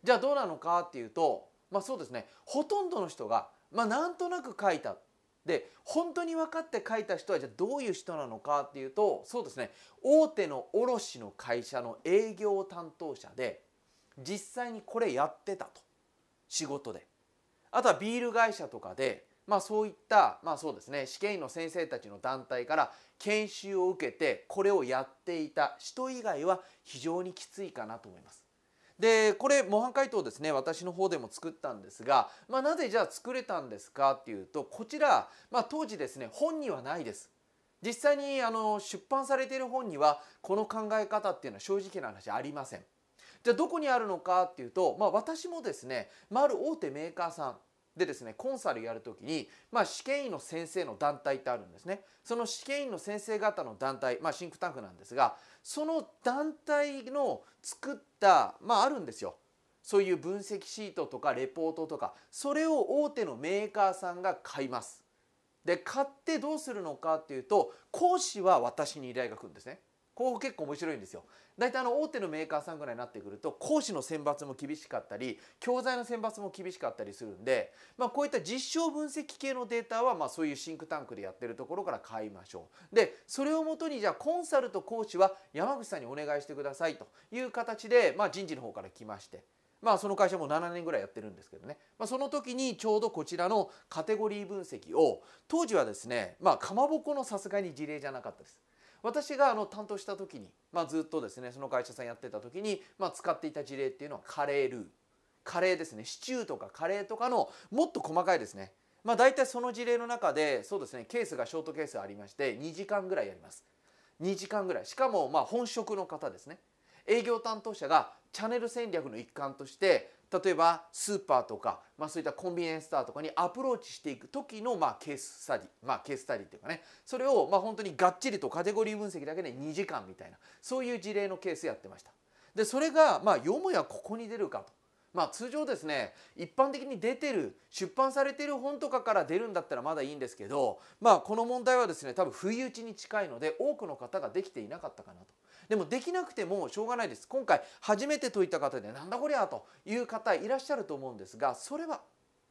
じゃあどうなのかっていうとまあそうですねほとんどの人がまあなんとなく書いたで本当に分かって書いた人はじゃあどういう人なのかっていうとそうですね大手の卸の会社の営業担当者で実際にこれやってたと仕事であとはビール会社とかでまあそういったまあそうですね試験員の先生たちの団体から研修を受けてこれをやっていた人以外は非常にきついかなと思います。でこれ模範解答ですね私の方でも作ったんですが、まあ、なぜじゃあ作れたんですかっていうとこちら、まあ、当時ですね本にはないです。実際にあの出版されている本にはこの考え方っていうのは正直な話ありません。じゃあどこにあるのかっていうと、まあ、私もですね、まあ、ある大手メーカーさんでですねコンサルやる時に、まあ、試験員の先生の団体ってあるんですねその試験員の先生方の団体、まあ、シンクタンクなんですがその団体の作った、まあ、あるんですよそういう分析シートとかレポートとかそれを大手のメーカーさんが買いますで買ってどうするのかっていうと講師は私に依頼が来るんですね候補結構面白いんですよ大体あの大手のメーカーさんぐらいになってくると講師の選抜も厳しかったり教材の選抜も厳しかったりするんで、まあ、こういった実証分析系のデータはまあそういうシンクタンクでやってるところから買いましょうでそれをもとにじゃあコンサルと講師は山口さんにお願いしてくださいという形で、まあ、人事の方から来ましてまあ、その会社も7年ぐらいやってるんですけどね、まあ、その時にちょうどこちらのカテゴリー分析を当時はですね、まあ、かまぼこのさすがに事例じゃなかったです私があの担当した時に、まあ、ずっとですねその会社さんやってた時に、まあ、使っていた事例っていうのはカレールーカレーですねシチューとかカレーとかのもっと細かいですねまあ大体その事例の中でそうですねケースがショートケースありまして2時間ぐらいやります2時間ぐらいしかもまあ本職の方ですね営業担当者がチャンネル戦略の一環として例えばスーパーとか、まあ、そういったコンビニエンスストアとかにアプローチしていく時のまあケーススタディまあケーススタディっていうかねそれをまあ本当にがっちりとカテゴリー分析だけで2時間みたいなそういう事例のケースやってました。でそれがまあよもやここに出るかと。まあ、通常ですね一般的に出てる出版されてる本とかから出るんだったらまだいいんですけど、まあ、この問題はですね多分不意打ちに近いので多くの方ができていなかったかなと。でもできなくてもしょうがないです今回初めて解いた方でなんだこりゃという方いらっしゃると思うんですがそれは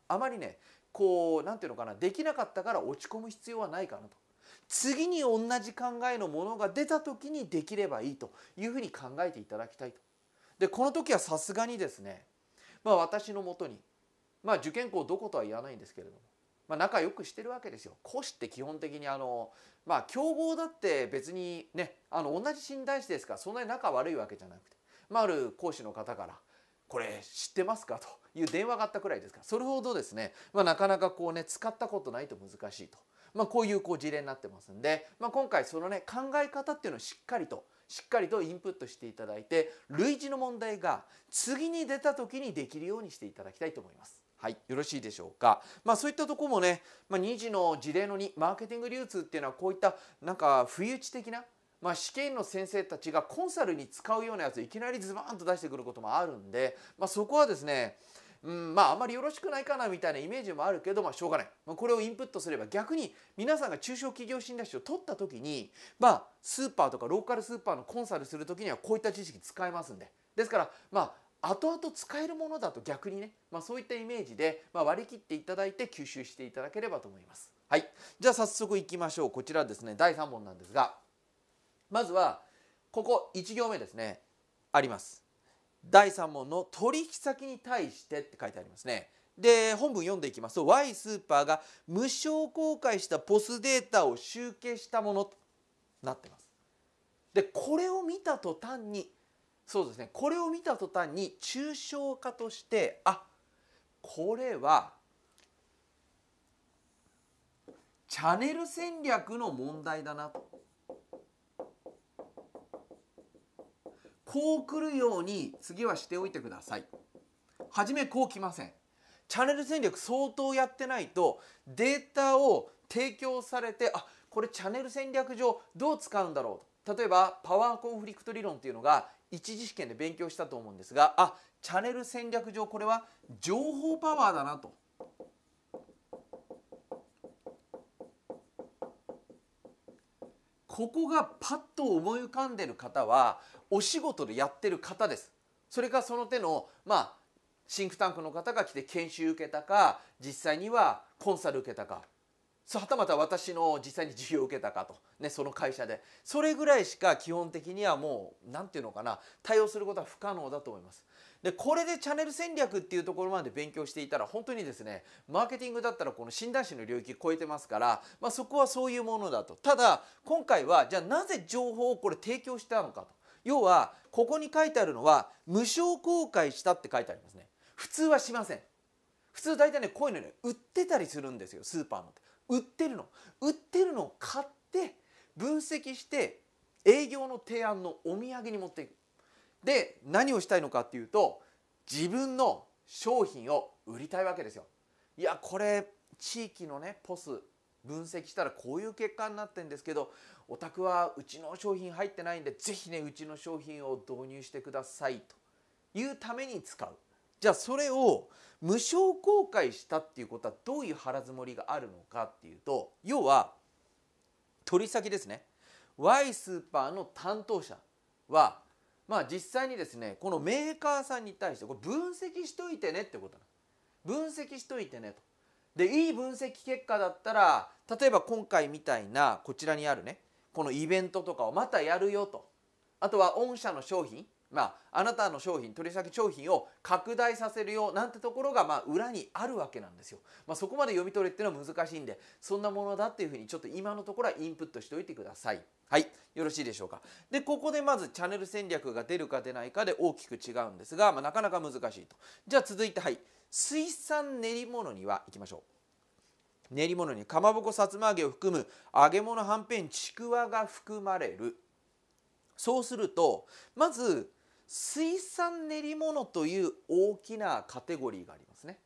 あまりねこう何て言うのかなできなかったから落ち込む必要はないかなと次に同じ考えのものが出た時にできればいいというふうに考えていただきたいと。でこの時はさすがにですね、まあ、私のもとに、まあ、受験校どことは言わないんですけれども、まあ、仲良くしてるわけですよ。講師って基本的にあのまあ競合だって別にねあの同じ診断士ですからそんなに仲悪いわけじゃなくて、まあ、ある講師の方から「これ知ってますか?」という電話があったくらいですからそれほどですね、まあ、なかなかこうね使ったことないと難しいと、まあ、こういうこう事例になってますんで、まあ、今回そのね考え方っていうのをしっかりとしっかりとインプットしていただいて類似の問題が次に出た時にできるようにしていただきたいと思います。はい、よろしいでしょうか、まあ、そういったとこもね、まあ、2次の事例の2マーケティング流通っていうのはこういったなんか不意打ち的な、まあ、試験の先生たちがコンサルに使うようなやついきなりズバーンと出してくることもあるんで、まあ、そこはですねうんまああまりよろしくないかなみたいなイメージもあるけど、まあ、しょうがない、まあ、これをインプットすれば逆に皆さんが中小企業診断士を取った時に、まあ、スーパーとかローカルスーパーのコンサルする時にはこういった知識使えますんでですからまあ後々使えるものだと逆にね、まあ、そういったイメージで、まあ、割り切っていただいて吸収していただければと思います。はい、じゃあ早速いきましょうこちらですね第3問なんですがまずはここ1行目ですねあります。第3問の取引先に対してって書いてありますね。で本文読んでいきますと Y スーパーが無償公開した POS データを集計したものとなってます。でこれを見た途端にそうですねこれを見た途端に抽象化としてあこれはチャネル戦略の問題だなと。こう来るように次はしておいてください。はじめこう来ません。チャネル戦略相当やってないとデータを提供されてあこれチャネル戦略上どう使うんだろう例えばパワーコンフリクト理論っていうのが一次試験で勉強したと思うんですがあチャンネル戦略上これは情報パワーだなと。ここがパッと思い浮かんでる方はお仕事でやってる方です。それかその手のまあシンクタンクの方が来て研修受けたか実際にはコンサル受けたかはたまた私の実際に授業を受けたかと、ね、その会社でそれぐらいしか基本的にはもう何て言うのかな対応することは不可能だと思います。でこれでチャンネル戦略っていうところまで勉強していたら本当にですねマーケティングだったらこの診断士の領域超えてますから、まあ、そこはそういうものだとただ今回はじゃあなぜ情報をこれ提供したのかと要はここに書いてあるのは無償公開したって書いてありますね普通はしません普通大体ねこういうのね売ってたりするんですよスーパーのって売ってるの売ってるのを買って分析して営業の提案のお土産に持っていくで何をしたいのかっていうと自分の商品を売りたいわけですよいやこれ地域のねポス分析したらこういう結果になってんですけどお宅はうちの商品入ってないんで是非ねうちの商品を導入してくださいというために使うじゃあそれを無償公開したっていうことはどういう腹積もりがあるのかっていうと要は取り先ですね Y スーパーの担当者はまあ実際にですねこのメーカーさんに対してこれ分析しといてねってこと分析しといてねと。でいい分析結果だったら例えば今回みたいなこちらにあるねこのイベントとかをまたやるよとあとは御社の商品まあ、あなたの商品取り先商品を拡大させるようなんてところが、まあ、裏にあるわけなんですよ、まあ、そこまで読み取れっていうのは難しいんでそんなものだっていうふうにちょっと今のところはインプットしておいてくださいはいよろしいでしょうかでここでまずチャンネル戦略が出るか出ないかで大きく違うんですが、まあ、なかなか難しいとじゃあ続いてはい水産練り物にはいきましょう練り物にかまぼこさつま揚げを含む揚げ物はんぺんちくわが含まれるそうするとまず水産練り物という大きなカテゴリーがありますね。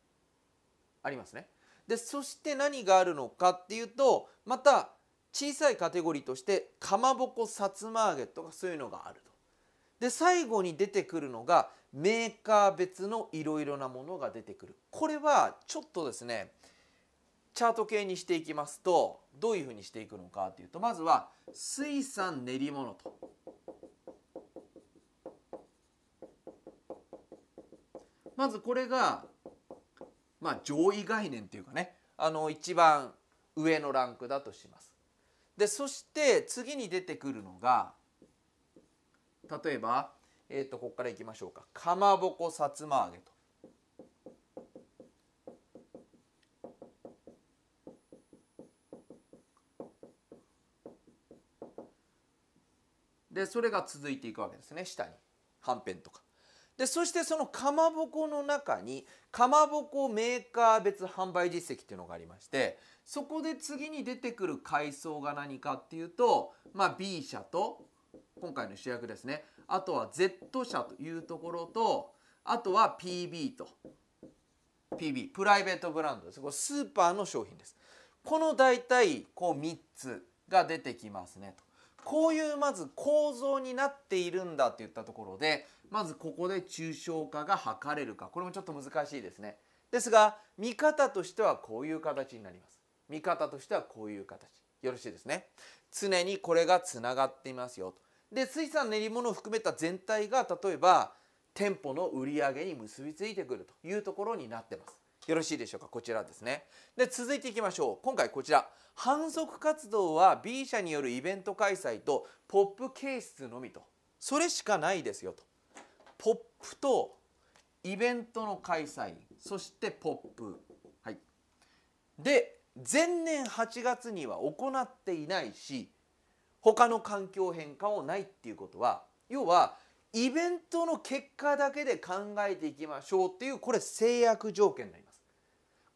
ありますね。でそして何があるのかっていうとまた小さいカテゴリーとしてかまぼこさつま揚げとかそういうのがあると。で最後に出てくるのがメーカー別のいろいろなものが出てくる。これはちょっとですねチャート系にしていきますとどういうふうにしていくのかっていうとまずは水産練り物とまずこれが、まあ、上位概念っていうかねあの一番上のランクだとします。でそして次に出てくるのが例えば、えー、とここからいきましょうかかまぼこさつま揚げと。でそれが続いていくわけですね下にはんぺんとか。でそしてそのかまぼこの中にかまぼこメーカー別販売実績っていうのがありましてそこで次に出てくる階層が何かっていうと、まあ、B 社と今回の主役ですねあとは Z 社というところとあとは PB と PB プライベートブランドですこれスーパーの商品ですこの大体こう3つが出てきますねと。こういうまず構造になっているんだって言ったところでまずここで抽象化が図れるかこれもちょっと難しいですね。ですが見方としてはこういう形になります。見方としてはこういう形。よろしいですね。常にこれがつながっていますよと。で水産練り物を含めた全体が例えば店舗の売り上げに結びついてくるというところになってます。よろしいでしょうかこちらですねで続いていきましょう今回こちら反則活動は B 社によるイベント開催とポップ形質のみとそれしかないですよとポップとイベントの開催そしてポップはいで前年8月には行っていないし他の環境変化もないっていうことは要はイベントの結果だけで考えていきましょうっていうこれ制約条件になります。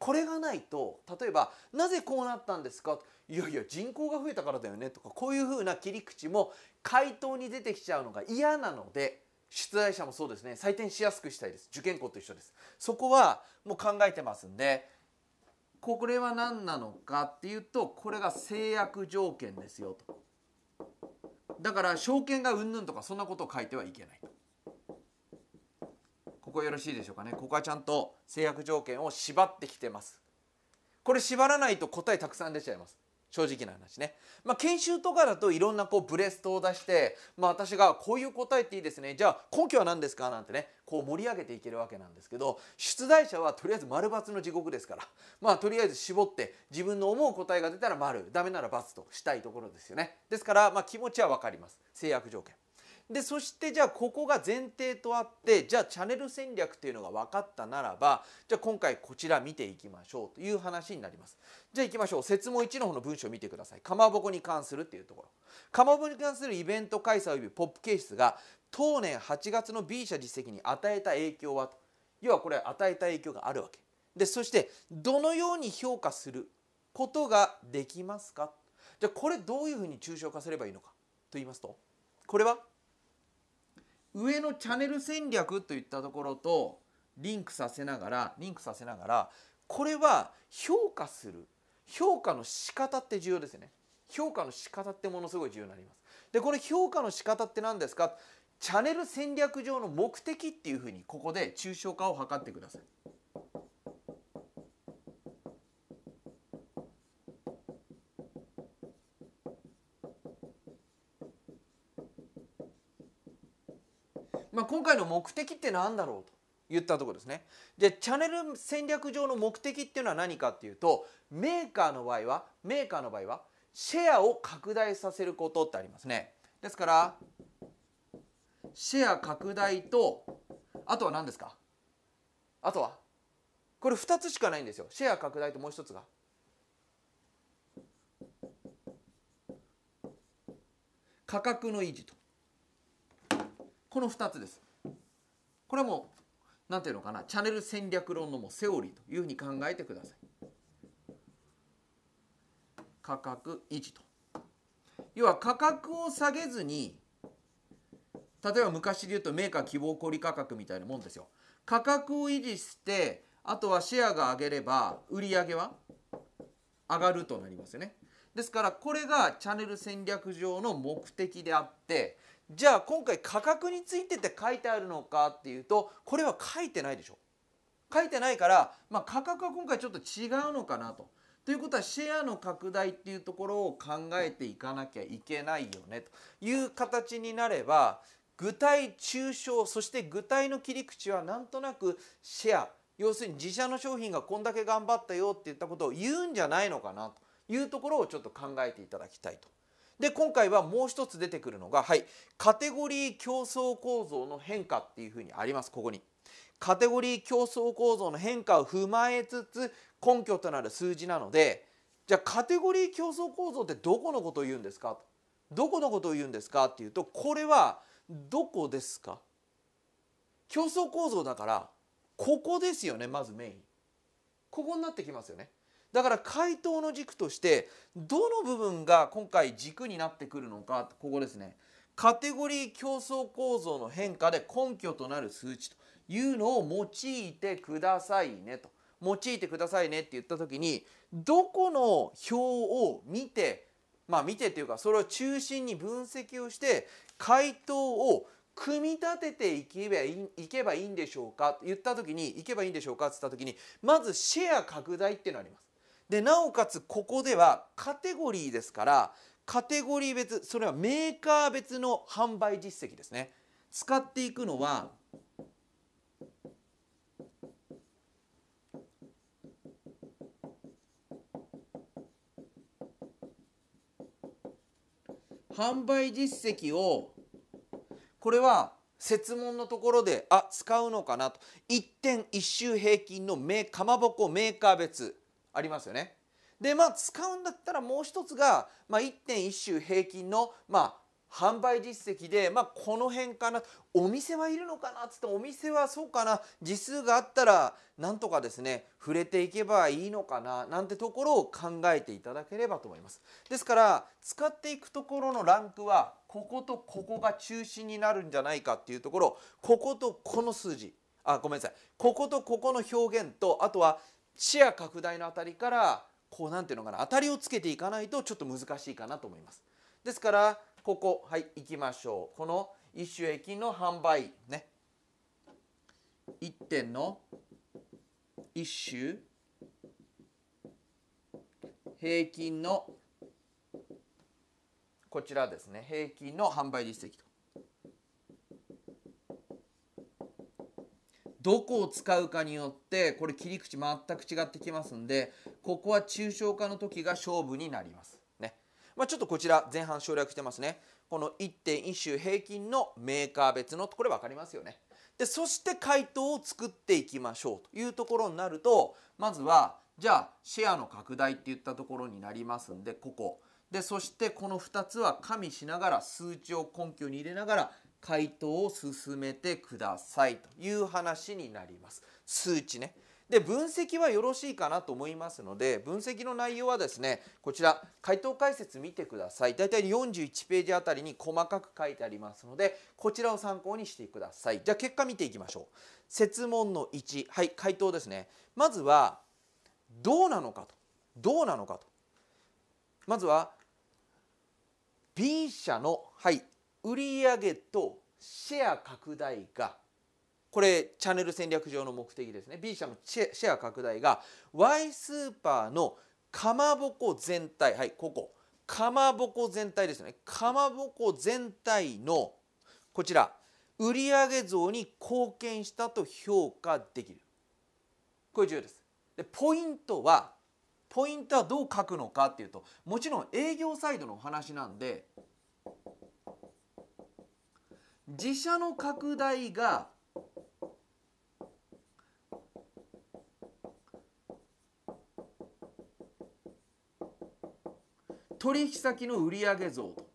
これがないと例えば「なぜこうなったんですか?」いやいや人口が増えたからだよね」とかこういうふうな切り口も回答に出てきちゃうのが嫌なので出題者もそうですね採点しやすくしたいです受験校と一緒ですそこはもう考えてますんでこれは何なのかっていうとこれが制約条件ですよとだから証券がうんぬんとかそんなことを書いてはいけないと。ここよろしいでしょうかねここはちゃんと制約条件を縛ってきてますこれ縛らないと答えたくさん出ちゃいます正直な話ね、まあ、研修とかだといろんなこうブレストを出して、まあ、私がこういう答えっていいですねじゃあ根拠は何ですかなんてねこう盛り上げていけるわけなんですけど出題者はとりあえず丸×の地獄ですからまあとりあえず絞って自分の思う答えが出たら丸ダメなら×としたいところですよねですからまあ気持ちは分かります制約条件でそしてじゃあここが前提とあってじゃあチャンネル戦略というのが分かったならばじゃあ今回こちら見ていきましょうという話になりますじゃあいきましょう説問1の方の文章を見てくださいかまぼこに関するっていうところかまぼこに関するイベント開催及びポップ形質が当年8月の B 社実績に与えた影響は要はこれ与えた影響があるわけでそしてどのように評価することができますかじゃあこれどういうふうに抽象化すればいいのかと言いますとこれは上のチャンネル戦略といったところとリンクさせながらリンクさせながらこれは評価する評価の仕方って重要ですよね評価の仕方ってものすごい重要になりますでこの評価の仕方って何ですかチャンネル戦略上の目的っていうふうにここで抽象化を図ってください今回の目的って何だろうと言ったとこですねでチャンネル戦略上の目的っていうのは何かっていうとメーカーの場合はメーカーの場合はシェアを拡大させることってありますねですからシェア拡大とあとは何ですかあとはこれ2つしかないんですよシェア拡大ともう1つが価格の維持とこの2つですこれはもう何ていうのかなチャンネル戦略論のもセオリーというふうに考えてください。価格維持と。要は価格を下げずに例えば昔で言うとメーカー希望小売価格みたいなもんですよ。価格を維持してあとはシェアが上げれば売上は上がるとなりますよね。ですからこれがチャンネル戦略上の目的であってじゃあ今回価格についてって書いてあるのかっていうとこれは書いてないでしょ書いてないから、まあ、価格は今回ちょっと違うのかなと。ということはシェアの拡大っていうところを考えていかなきゃいけないよねという形になれば具体抽象そして具体の切り口はなんとなくシェア要するに自社の商品がこんだけ頑張ったよって言ったことを言うんじゃないのかなというところをちょっと考えていただきたいとで今回はもう一つ出てくるのが、はい、カテゴリー競争構造の変化っていうふうにありますここに。カテゴリー競争構造の変化を踏まえつつ根拠となる数字なのでじゃあカテゴリー競争構造ってどこのことを言うんですかどこのことを言うんですかっていうとこれはどこですか競争構造だからここですよねまずメインここになってきますよねだから回答の軸としてどの部分が今回軸になってくるのかここですねカテゴリー競争構造の変化で根拠となる数値というのを用いてくださいねと用いてくださいねって言った時にどこの表を見てまあ見てっていうかそれを中心に分析をして回答を組み立てていけばいいけばいいんでしょうかと言った時にいけばいいんでしょうかって言った時にまずシェア拡大っていうのがあります。でなおかつここではカテゴリーですからカテゴリー別それはメーカー別の販売実績ですね使っていくのは販売実績をこれは設問のところであ使うのかなと1点1周平均のかまぼこメーカー別ありますよね。でまあ使うんだったらもう一つが、まあ、1.1周平均の、まあ、販売実績で、まあ、この辺かなお店はいるのかなっつってお店はそうかな時数があったらなんとかですね触れていけばいいのかななんてところを考えていただければと思います。ですから使っていくところのランクはこことここが中心になるんじゃないかっていうところこことこの数字あごめんなさいこことここの表現とあとは視野拡大のあたりからこうなんていうのかな当たりをつけていかないとちょっと難しいかなと思います。ですからここはい行きましょう。この一種駅の販売ね1点の一種平均のこちらですね平均の販売実績と。どこを使うかによってこれ切り口全く違ってきますんでここは抽象化の時が勝負になります。ねまあ、ちょっとこちら前半省略してますね。この1.1周平均のメーカー別のこれ分かりますよね。でそして回答を作っていきましょうというところになるとまずはじゃあシェアの拡大っていったところになりますんでここ。でそしてこの2つは加味しながら数値を根拠に入れながら回答を進めてくださいという話になります。数値ね。で分析はよろしいかなと思いますので分析の内容はですねこちら回答解説見てください大体41ページあたりに細かく書いてありますのでこちらを参考にしてくださいじゃあ結果見ていきましょう設問の1はい回答ですねまずはどうなのかとどうなのかとまずは B 社のはい売上とシェア拡大がこれチャンネル戦略上の目的ですね B 社のシェア拡大が Y スーパーのかまぼこ全体はいここかまぼこ全体ですねかまぼこ全体のこちら売上増に貢献したと評価できるこれ重要ですでポイントはポイントはどう書くのかっていうともちろん営業サイドの話なんで自社の拡大が取引先の売上増と、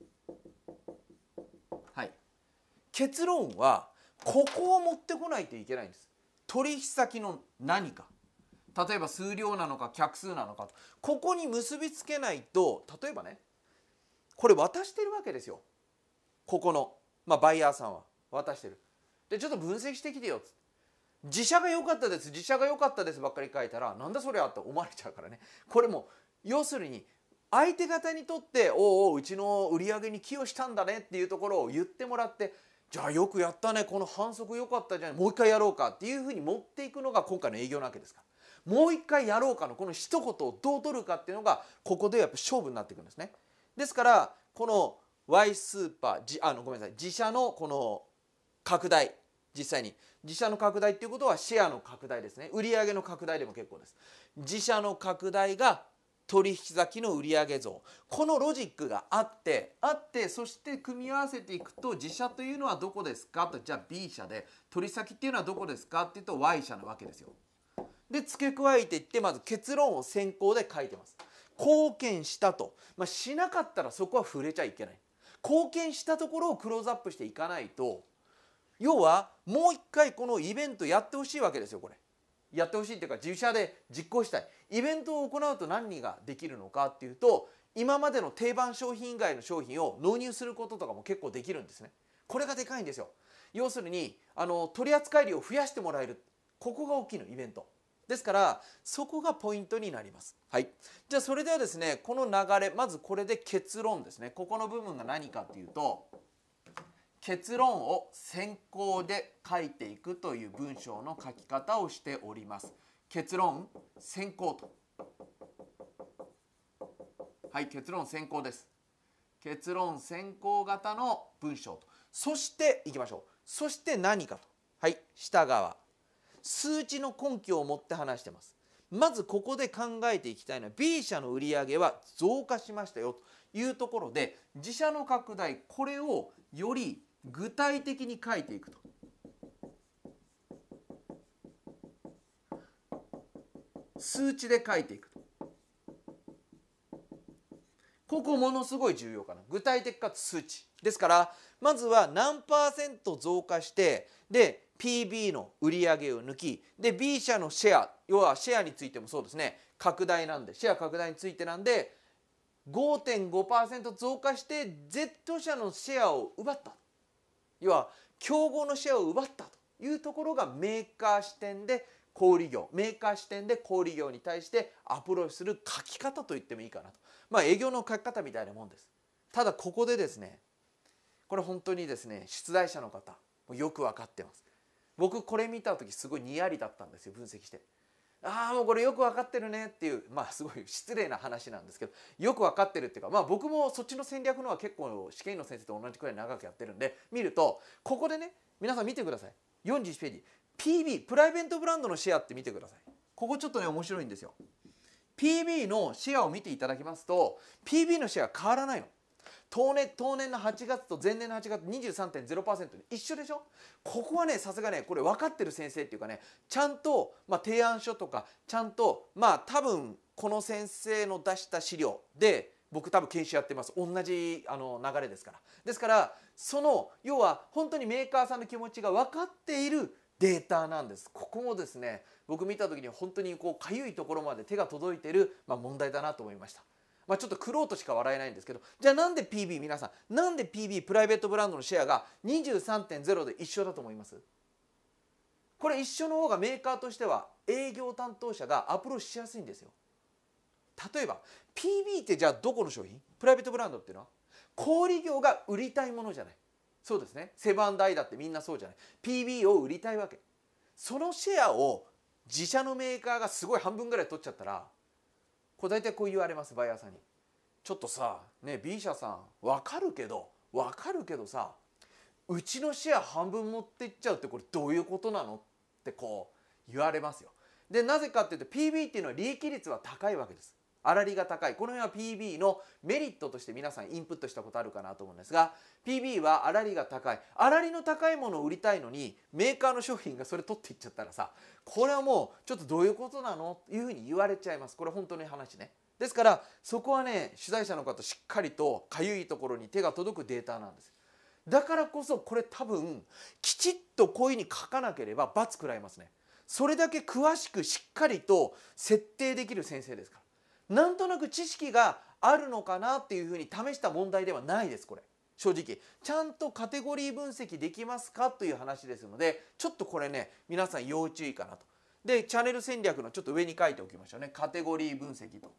はい、結論はここを持ってこないといけないんです取引先の何か例えば数量なのか客数なのかここに結びつけないと例えばねこれ渡してるわけですよここのまあ、バイヤーさんは渡してるでちょっと分析してきてよっつって自社が良かったです自社が良かったですばっかり書いたらなんだそりゃって思われちゃうからねこれも要するに相手方にとっておうおううちの売り上げに寄与したんだねっていうところを言ってもらってじゃあよくやったねこの反則良かったじゃんもう一回やろうかっていうふうに持っていくのが今回の営業なわけですからもう一回やろうかのこの一言をどう取るかっていうのがここでやっぱ勝負になっていくんですねですからこの Y スーパーじあのごめんなさい自社のこの拡大実際に自社の拡大っていうことはシェアの拡大ですね売上の拡大でも結構です自社の拡大が取引先の売上増このロジックがあってあってそして組み合わせていくと自社というのはどこですかとじゃあ B 社で取引先っていうのはどこですかっていうと Y 社なわけですよで付け加えていってまず結論を先行で書いてます貢献したと、まあ、しなかったらそこは触れちゃいけない貢献したところをクローズアップしていかないと要はもう一回このイベントやってほしいわけですよこれ。やってほしいっていうか自社で実行したいイベントを行うと何ができるのかっていうと今までの定番商品以外の商品を納入することとかも結構できるんですねこれがでかいんですよ要するにあの取扱量を増やしてもらえるここが大きいのイベントですからそこがポイントになります。はい、じゃあそれではですねこの流れまずこれで結論ですねここの部分が何かっていうと結論を先行で書いていくという文章の書き方をしております。結論先行と。はい結論先行です。結論先行型の文章と。そしていきましょう。そして何かと。はい下側。数値の根拠を持って話してますまずここで考えていきたいのは B 社の売上は増加しましたよというところで自社の拡大これをより具体的に書いていくと。数値で書いていくと。ここものすごい重要かな具体的かつ数値ですからまずは何パーセント増加してで PB の売り上げを抜きで B 社のシェア要はシェアについてもそうですね拡大なんでシェア拡大についてなんで5.5%増加して Z 社のシェアを奪った要は競合のシェアを奪ったというところがメーカー視点で小売業メーカー視点で小売業に対してアプローチする書き方と言ってもいいかなとまあ営業の書き方みたいなもんですただここでですねこれ本当にですね出題者の方よく分かってます僕これ見た時すごいにやりだったんですよ分析して。ああもうこれよく分かってるねっていうまあすごい失礼な話なんですけどよく分かってるっていうかまあ僕もそっちの戦略のは結構試験員の先生と同じくらい長くやってるんで見るとここでね皆さん見てください41ページ PB プライベートブランドのシェアって見てくださいここちょっとね面白いんですよ PB のシェアを見ていただきますと PB のシェア変わらないの当年当年の8月と前年の8月23.0%で一緒でしょここはねさすがねこれ分かってる先生っていうかねちゃんと、まあ、提案書とかちゃんとまあ多分この先生の出した資料で僕多分研修やってます同じあの流れですからですからその要は本当にメーカーさんの気持ちが分かっているデータなんですここもですね僕見た時に本当にこうかゆいところまで手が届いてる、まあ、問題だなと思いました。まあ、ちょっと苦労としか笑えないんですけどじゃあなんで PB 皆さんなんで PB プライベートブランドのシェアが23.0で一緒だと思いますこれ一緒の方がメーカーとしては営業担当者がアプローチしやすいんですよ例えば PB ってじゃあどこの商品プライベートブランドっていうのは小売業が売りたいものじゃないそうですねセブンダイだってみんなそうじゃない PB を売りたいわけそのシェアを自社のメーカーがすごい半分ぐらい取っちゃったらこれ大体こう言われますバイヤーさんに。ちょっとさ、ね、B 社さん分かるけど分かるけどさうちのシェア半分持っていっちゃうってこれどういうことなのってこう言われますよ。でなぜかっていうと PB っていうのは利益率は高いわけです。粗利が高いこの辺は PB のメリットとして皆さんインプットしたことあるかなと思うんですが PB は粗利が高い粗利の高いものを売りたいのにメーカーの商品がそれ取っていっちゃったらさこれはもうちょっとどういうことなのというふうに言われちゃいますこれ本当の話ね。ですからそこはね取材者の方しっかりとかゆいところに手が届くデータなんです。だからこそこれ多分きちっとこういうふうに書かなければ罰食らいますね。それだけ詳しくしっかりと設定できる先生ですから。なんとなく知識があるのかなっていうふうに試した問題ではないですこれ正直ちゃんとカテゴリー分析できますかという話ですのでちょっとこれね皆さん要注意かなとでチャンネル戦略のちょっと上に書いておきましょうねカテゴリー分析と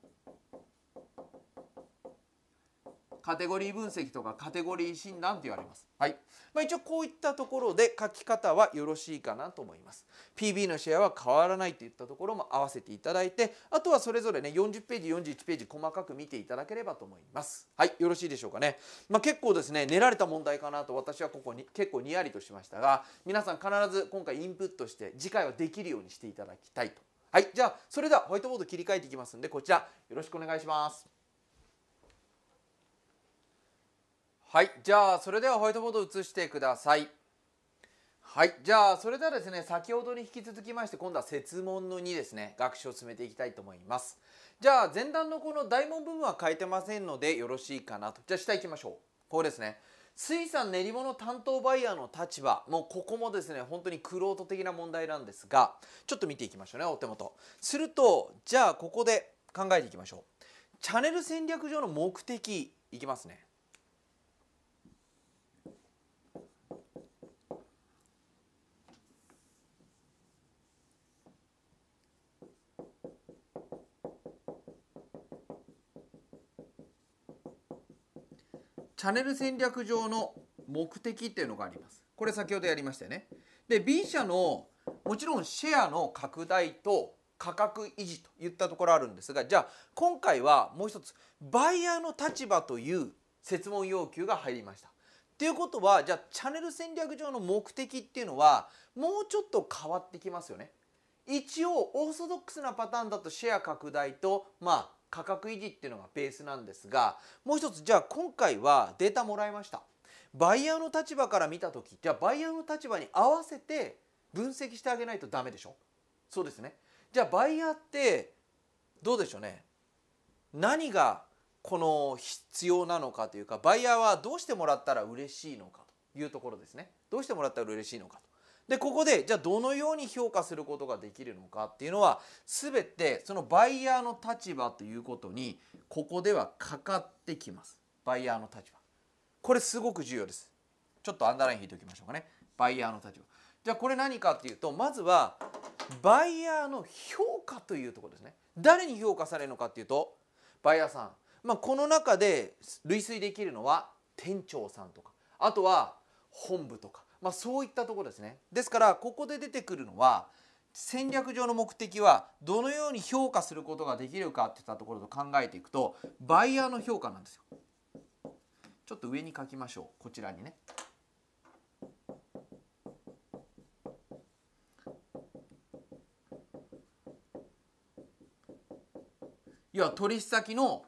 カテゴリー分析とかカテゴリー診断と言われます。はいまあ、一応こういったところで書き方はよろしいかなと思います。PB のシェアは変わらないといったところも合わせていただいてあとはそれぞれね40ページ41ページ細かく見ていただければと思います。はいよろしいでしょうかね。まあ、結構ですね練られた問題かなと私はここに結構にやりとしましたが皆さん必ず今回インプットして次回はできるようにしていただきたいと。はいじゃあそれではホワイトボード切り替えていきますんでこちらよろしくお願いします。はいじゃあそれではホワイトボードを移してくださいはいじゃあそれではですね先ほどに引き続きまして今度は設問の2ですね学習を進めていきたいと思いますじゃあ前段のこの大問部分は変えてませんのでよろしいかなとじゃあ下行きましょうこうですね水産練り物担当バイヤーの立場もうここもですね本当にクロート的な問題なんですがちょっと見ていきましょうねお手元するとじゃあここで考えていきましょうチャンネル戦略上の目的いきますねチャンネル戦略上の目的っていうのがあります。これ先ほどやりましたよね。で B 社のもちろんシェアの拡大と価格維持といったところあるんですがじゃあ今回はもう一つバイヤーの立場という設問要求が入りました。っていうことはじゃあチャンネル戦略上の目的っていうのはもうちょっと変わってきますよね。一応オーソドックスなパターンだとシェア拡大とまあ価格維持っていうのがベースなんですがもう一つじゃあ今回はデータもらいましたバイヤーの立場から見た時じゃあバイヤーの立場に合わせて分析してあげないとダメでしょそうですねじゃあバイヤーってどうでしょうね何がこの必要なのかというかバイヤーはどうしてもらったら嬉しいのかというところですねどうしてもらったら嬉しいのかでここでじゃあどのように評価することができるのかっていうのは全てそのバイヤーの立場ということにここではかかってきますバイヤーの立場これすごく重要ですちょっとアンダーライン引いておきましょうかねバイヤーの立場じゃあこれ何かっていうとまずはバイヤーの評価というところですね誰に評価されるのかっていうとバイヤーさん、まあ、この中で類推できるのは店長さんとかあとは本部とかまあ、そういったところですねですからここで出てくるのは戦略上の目的はどのように評価することができるかっていったところと考えていくとバイヤーの評価なんですよちょっと上に書きましょうこちらにね要は取引先の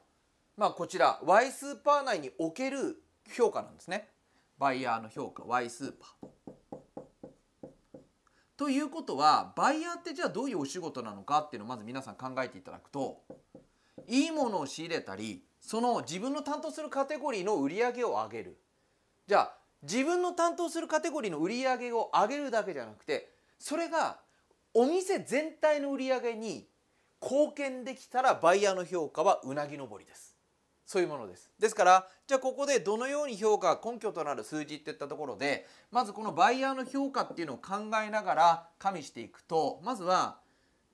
まあこちら Y スーパー内における評価なんですねバイヤーの評価 Y スーパー。ということはバイヤーってじゃあどういうお仕事なのかっていうのをまず皆さん考えていただくといいものを仕入れたりその自分の担当するカテゴリーの売り上げを上げるじゃあ自分の担当するカテゴリーの売り上げを上げるだけじゃなくてそれがお店全体の売り上げに貢献できたらバイヤーの評価はうなぎ登りです。そういうものです。ですからじゃあここでどのように評価根拠となる数字っていったところでまずこのバイヤーの評価っていうのを考えながら加味していくとまずは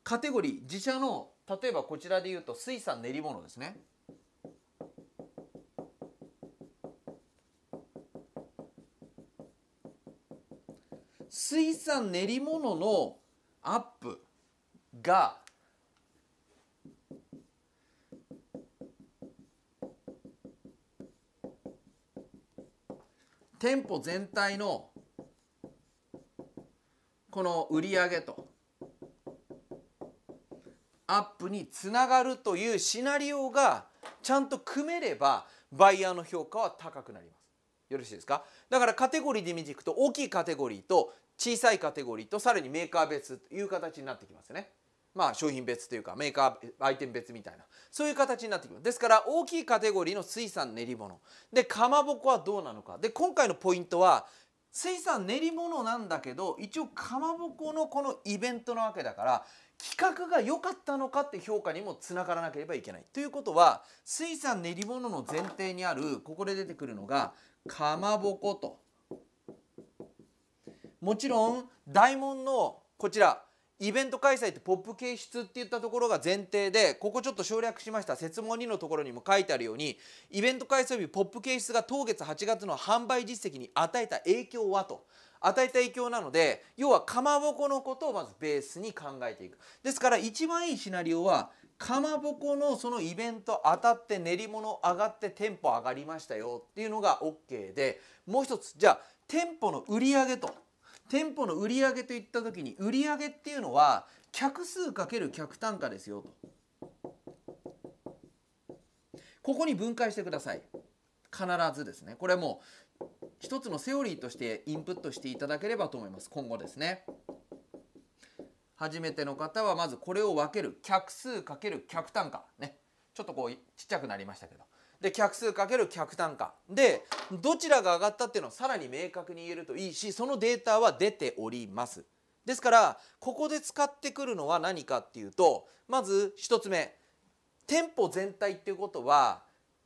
カテゴリー自社の例えばこちらで言うと水産練り物ですね。水産練り物のアップが店舗全体のこの売り上げとアップにつながるというシナリオがちゃんと組めればバイヤーの評価は高くなります。よろしいですかだからカテゴリーで見ていくと大きいカテゴリーと小さいカテゴリーとさらにメーカー別という形になってきますね。まあ、商品別というかメーカーアイテム別みたいなそういう形になってきますですから大きいカテゴリーの水産練り物でかまぼこはどうなのかで今回のポイントは水産練り物なんだけど一応かまぼこのこのイベントなわけだから企画が良かったのかって評価にもつながらなければいけない。ということは水産練り物の前提にあるここで出てくるのがかまぼこともちろん大門のこちらイベント開催ってポップ形質って言ったところが前提でここちょっと省略しました説問2のところにも書いてあるようにイベント開催日ポップ形質が当月8月の販売実績に与えた影響はと与えた影響なので要はかまぼこのことをまずベースに考えていくですから一番いいシナリオはかまぼこのそのイベント当たって練り物上がって店舗上がりましたよっていうのが OK でもう一つじゃあ店舗の売り上げと店舗の売り上げといった時に売り上げっていうのは客数かける客単価ですよと。ここに分解してください。必ずですね。これもう一つのセオリーとしてインプットしていただければと思います。今後ですね。初めての方はまずこれを分ける客数かける客単価ね。ちょっとこうちっちゃくなりましたけど。で客数かける客単価でどちらが上がったっていうのをさらに明確に言えるといいしそのデータは出ておりますですからここで使ってくるのは何かっていうとまず1つ目店舗全体っていうことは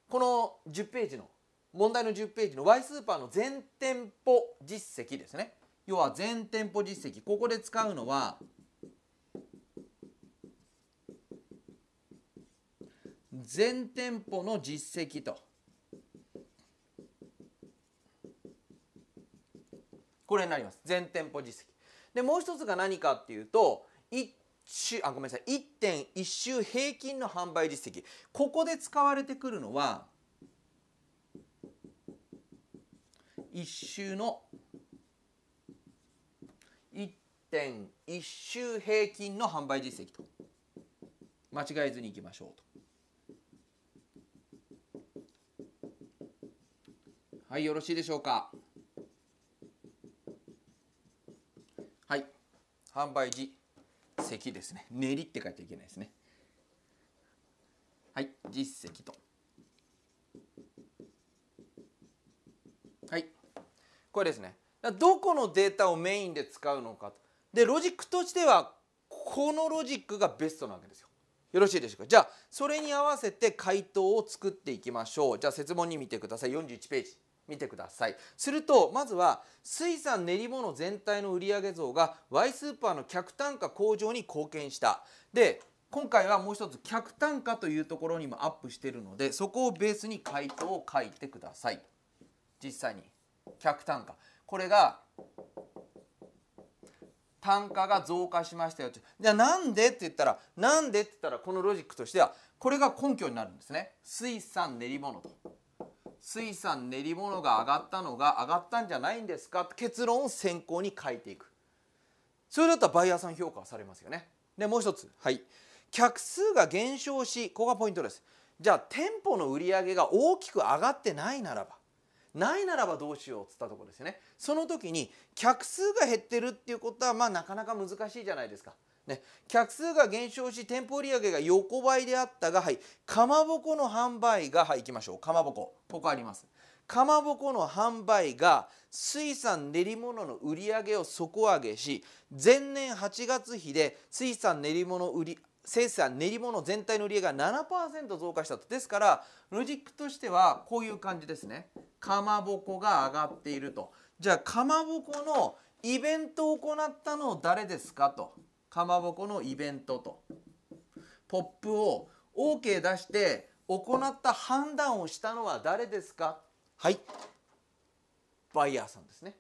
この10ページの問題の10ページの Y スーパーの全店舗実績ですね要は全店舗実績ここで使うのは全店舗の実績とこれになります全店舗実績でもう一つが何かっていうと1あごめんなさい1.1周平均の販売実績ここで使われてくるのは1周の1.1周平均の販売実績と間違えずにいきましょうと。はいよろしいでしょうかはい販売時席ですね練りって書いちゃいけないですねはい実績とはいこれですねどこのデータをメインで使うのかでロジックとしてはこのロジックがベストなわけですよよろしいでしょうかじゃあそれに合わせて回答を作っていきましょうじゃあ設問に見てください41ページ見てくださいするとまずは水産練り物全体の売上増が Y スーパーの客単価向上に貢献したで今回はもう一つ客単価というところにもアップしてるのでそこをベースに回答を書いてください実際に客単価これが単価が増加しましたよじゃあんでって言ったらなんでって言ったらこのロジックとしてはこれが根拠になるんですね水産練り物と。水産練り物が上がったのが上がったんじゃないんですか結論を先行に書いていくそれだったらバイヤーさん評価されますよねでもう一つはい客数が減少しここがポイントですじゃあ店舗の売り上げが大きく上がってないならばないならばどうしようっつったとこですよねその時に客数が減ってるっていうことはまあなかなか難しいじゃないですかね、客数が減少し店舗売上が横ばいであったが、はい、かまぼこの販売が、はい、いきましょうかまぼこここありますかまぼこの販売が水産練り物の売り上げを底上げし前年8月比で水産練り物売り生産練り物全体の売り上げが7%増加したとですからロジックとしてはこういう感じですねかまぼこが上がっているとじゃあかまぼこのイベントを行ったの誰ですかとかまぼこのイベントとポップを OK 出して行った判断をしたのは誰ですかはいバイヤーさんですね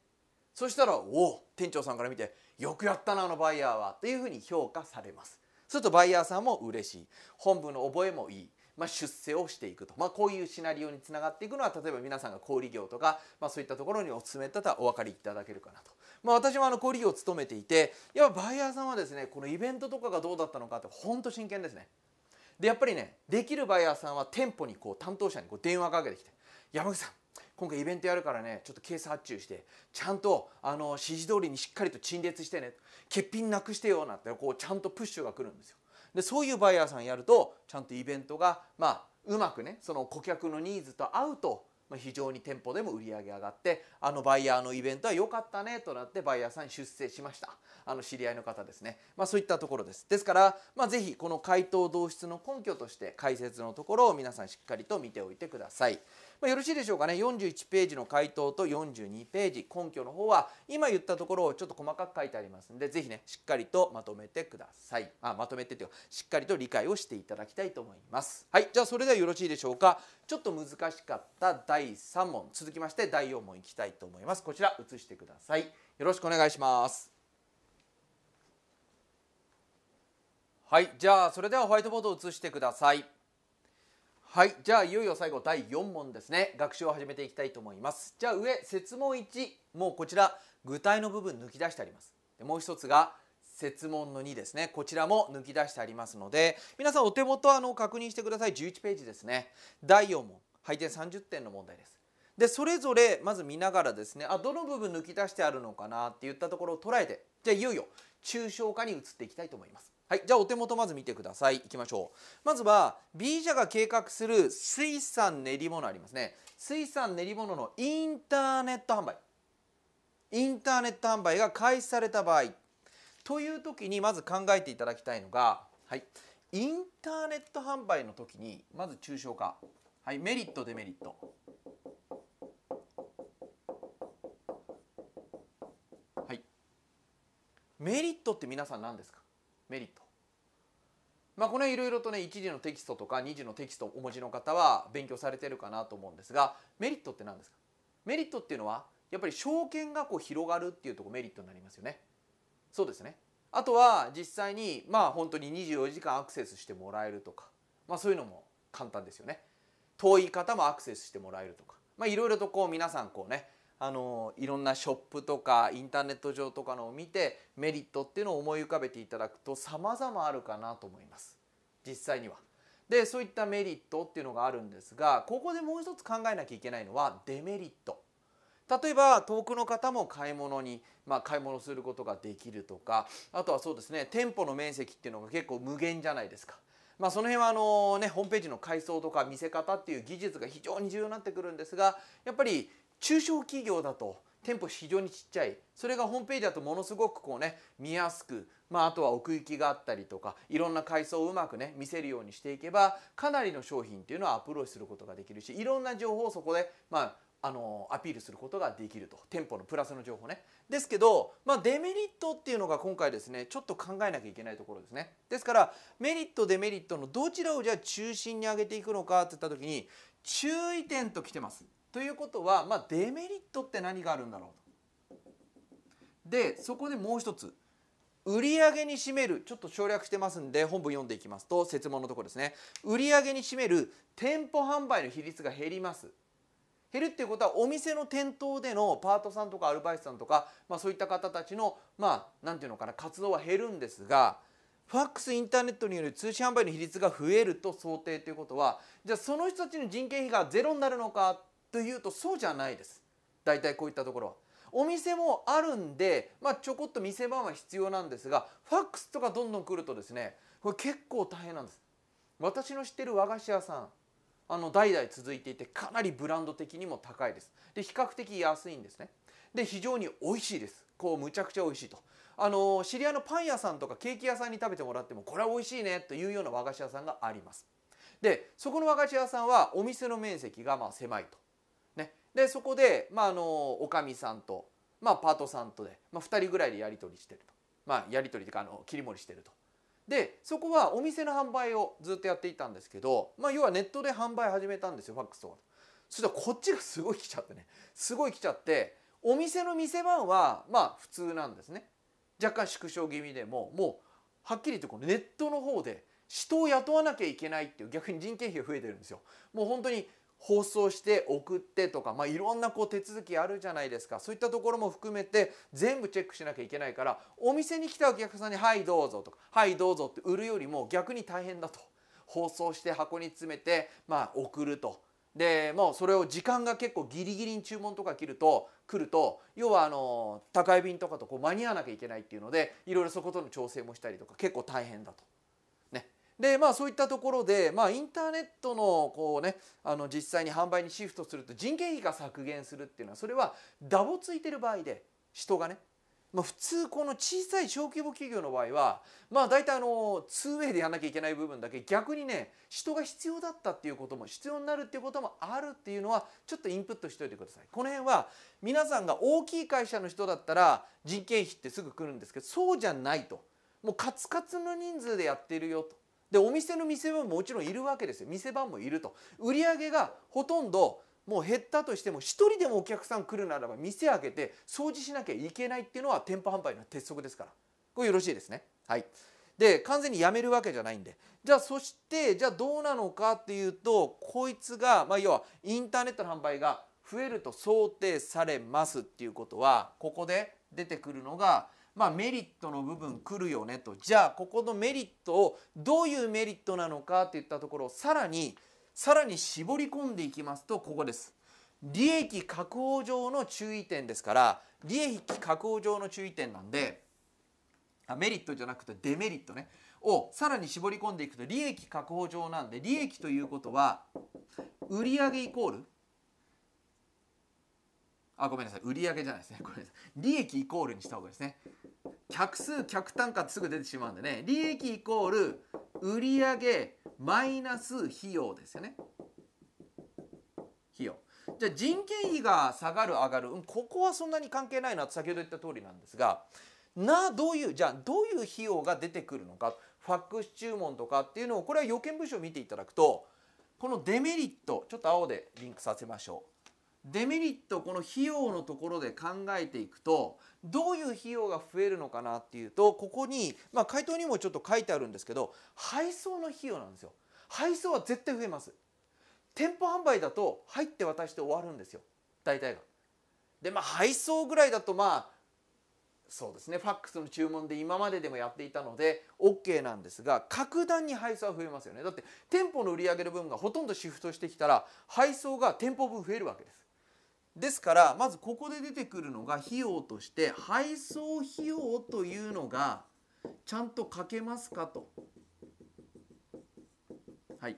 そしたら「おお店長さんから見てよくやったなあのバイヤーは」というふうに評価されますするとバイヤーさんも嬉しい本部の覚えもいいまあ、出世をしていくと、まあ、こういうシナリオにつながっていくのは例えば皆さんが小売業とか、まあ、そういったところにお勧めだったらお分かりいただけるかなとまあ、私もあの小売業を務めていてやっぱバイヤーさんはですねこのイベントとかがどうだったのかって本当真剣ですね。でやっぱりねできるバイヤーさんは店舗にこう担当者にこう電話かけてきて「山口さん今回イベントやるからねちょっとケース発注してちゃんとあの指示通りにしっかりと陳列してね欠品なくしてよ」なんてこうちゃんとプッシュが来るんですよ。でそういうバイヤーさんやるとちゃんとイベントがまあうまくねその顧客のニーズと合うとまあ、非常に店舗でも売り上げ上がってあのバイヤーのイベントは良かったねとなってバイヤーさんに出世しましたあの知り合いの方ですね、まあ、そういったところですですから、まあ、ぜひこの回答同室の根拠として解説のところを皆さんしっかりと見ておいてください。まあ、よろしいでしょうかね41ページの回答と42ページ根拠の方は今言ったところをちょっと細かく書いてありますのでぜひねしっかりとまとめてくださいあまとめてというかしっかりと理解をしていただきたいと思いますはいじゃあそれではよろしいでしょうかちょっと難しかった第3問続きまして第4問いきたいと思いますこちら移してくださいよろしくお願いしますはいじゃあそれではホワイトボードを移してくださいはいじゃあいよいよ最後第4問ですね学習を始めていきたいと思いますじゃあ上設問1もうこちら具体の部分抜き出してありますでもう一つが設問の2ですねこちらも抜き出してありますので皆さんお手元あの確認してください11ページですね第4問配点30点の問題ですでそれぞれまず見ながらですねあどの部分抜き出してあるのかなっていったところを捉えてじゃあいよいよ抽象化に移っていきたいと思いますはい、じゃあお手元まず見てください。いきましょう。まずは B 社が計画する水産練り物ありますね。水産練り物のインターネット販売。インターネット販売が開始された場合という時にまず考えていただきたいのが、はい、インターネット販売の時にまず抽象化、はい、メリットデメリットはいメリットって皆さん何ですかメリットまあ、これ辺いろいろとね1次のテキストとか2次のテキストをお持ちの方は勉強されてるかなと思うんですがメリットって何ですかメリットっていうのはやっぱり証券がこう広がるっていうとこメリットになりますよねそうですねあとは実際にまあ本当に24時間アクセスしてもらえるとかまあそういうのも簡単ですよね遠い方もアクセスしてもらえるとかまあいろいろとこう皆さんこうねあのいろんなショップとかインターネット上とかのを見てメリットっていうのを思い浮かべていただくと様々あるかなと思います実際には。でそういったメリットっていうのがあるんですがここでもう一つ考えなきゃいけないのはデメリット。例えば遠くの方も買い物に、まあ、買い物することができるとかあとはそうですね店舗の面積っていうのが結構無限じゃないですか。まあ、その辺はあの、ね、ホームページの改装とか見せ方っていう技術が非常に重要になってくるんですがやっぱり中小企業だと店舗非常にちっちゃいそれがホームページだとものすごくこうね見やすく、まあ、あとは奥行きがあったりとかいろんな階層をうまくね見せるようにしていけばかなりの商品っていうのはアプローチすることができるしいろんな情報をそこで、まあ、あのアピールすることができると店舗のプラスの情報ねですけど、まあ、デメリットっていうのが今回ですねちょっと考えなきゃいけないところですねですからメリットデメリットのどちらをじゃあ中心に上げていくのかっていった時に注意点ときてますということは、まあ、デメリットって何があるんだろうでそこでもう一つ売上に占めるちょっと省略してますんで本文読んでいきますと説問のところですね売上に占める店舗販売の比率が減ります減るっていうことはお店の店頭でのパートさんとかアルバイトさんとか、まあ、そういった方たちのまあ何て言うのかな活動は減るんですがファックスインターネットによる通信販売の比率が増えると想定ということはじゃあその人たちの人件費がゼロになるのかっというとそうじゃないです大体こういったところは。お店もあるんで、まあ、ちょこっと店番は必要なんですがファックスとかどんどん来るとですねこれ結構大変なんです私の知ってる和菓子屋さんあの代々続いていてかなりブランド的にも高いですで比較的安いんですねで非常に美味しいですこうむちゃくちゃ美味しいとあの知り合いのパン屋さんとかケーキ屋さんに食べてもらってもこれは美味しいねというような和菓子屋さんがありますでそこの和菓子屋さんはお店の面積がまあ狭いとでそこで、まあ、あのおかみさんと、まあ、パートさんとで、まあ、2人ぐらいでやり取りしてると、まあ、やり取りというかあの切り盛りしてると。でそこはお店の販売をずっとやっていたんですけど、まあ、要はネットで販売始めたんですよファックスとかそしたらこっちがすごい来ちゃってねすごい来ちゃってお店の店番はまあ普通なんですね若干縮小気味でももうはっきりとこのネットの方で人を雇わなきゃいけないっていう逆に人件費が増えてるんですよもう本当に放送して送ってとか、まあ、いろんなこう手続きあるじゃないですかそういったところも含めて全部チェックしなきゃいけないからお店に来たお客さんに「はいどうぞ」とか「はいどうぞ」って売るよりも逆に大変だと放送して箱に詰めて、まあ、送ると。でもうそれを時間が結構ギリギリに注文とか切ると来ると要はあの宅配便とかとこう間に合わなきゃいけないっていうのでいろいろそことの調整もしたりとか結構大変だと。でまあそういったところで、まあ、インターネットのこう、ね、あの実際に販売にシフトすると人件費が削減するっていうのはそれはダボついてる場合で人がね、まあ、普通この小さい小規模企業の場合は、まあ、大体あの 2way でやんなきゃいけない部分だけ逆にね人が必要だったっていうことも必要になるっていうこともあるっていうのはちょっとインプットしておいてください。この辺は皆さんが大きい会社の人だったら人件費ってすぐ来るんですけどそうじゃないともうカツカツの人数でやってるよと。でお店の店番ももちろんいるわけですよ店番もいると売り上げがほとんどもう減ったとしても1人でもお客さん来るならば店開けて掃除しなきゃいけないっていうのは店舗販売の鉄則ですからこれよろしいですねはいで完全にやめるわけじゃないんでじゃあそしてじゃあどうなのかっていうとこいつが、まあ、要はインターネットの販売が増えると想定されますっていうことはここで出てくるのがまあ、メリットの部分来るよねとじゃあここのメリットをどういうメリットなのかっていったところをさらにさらに絞り込んでいきますとここです。利益確保上の注意点ですから利益確保上の注意点なんであメリットじゃなくてデメリットねをさらに絞り込んでいくと利益確保上なんで利益ということは売上イコールあごめんなさい売上じゃないですね ごめんなさい利益イコールにした方がいいですね客数客単価ってすぐ出てしまうんでね利益イコール売上マイナス費用ですよね費用じゃあ人件費が下がる上がる、うん、ここはそんなに関係ないなと先ほど言った通りなんですがなどういうじゃあどういう費用が出てくるのかファックス注文とかっていうのをこれは要件文書を見ていただくとこのデメリットちょっと青でリンクさせましょうデメリットこの費用のところで考えていくとどういう費用が増えるのかなっていうとここに、まあ、回答にもちょっと書いてあるんですけど配送の費用なんですよ配送は絶対増えます店舗販売だと入って渡して終わるんですよ大体がでまあ配送ぐらいだとまあそうですねファックスの注文で今まででもやっていたので OK なんですが格段に配送は増えますよねだって店舗の売り上げの分がほとんどシフトしてきたら配送が店舗分増えるわけですですからまずここで出てくるのが費用として配送費用というのがちゃんとかけますかと。はい、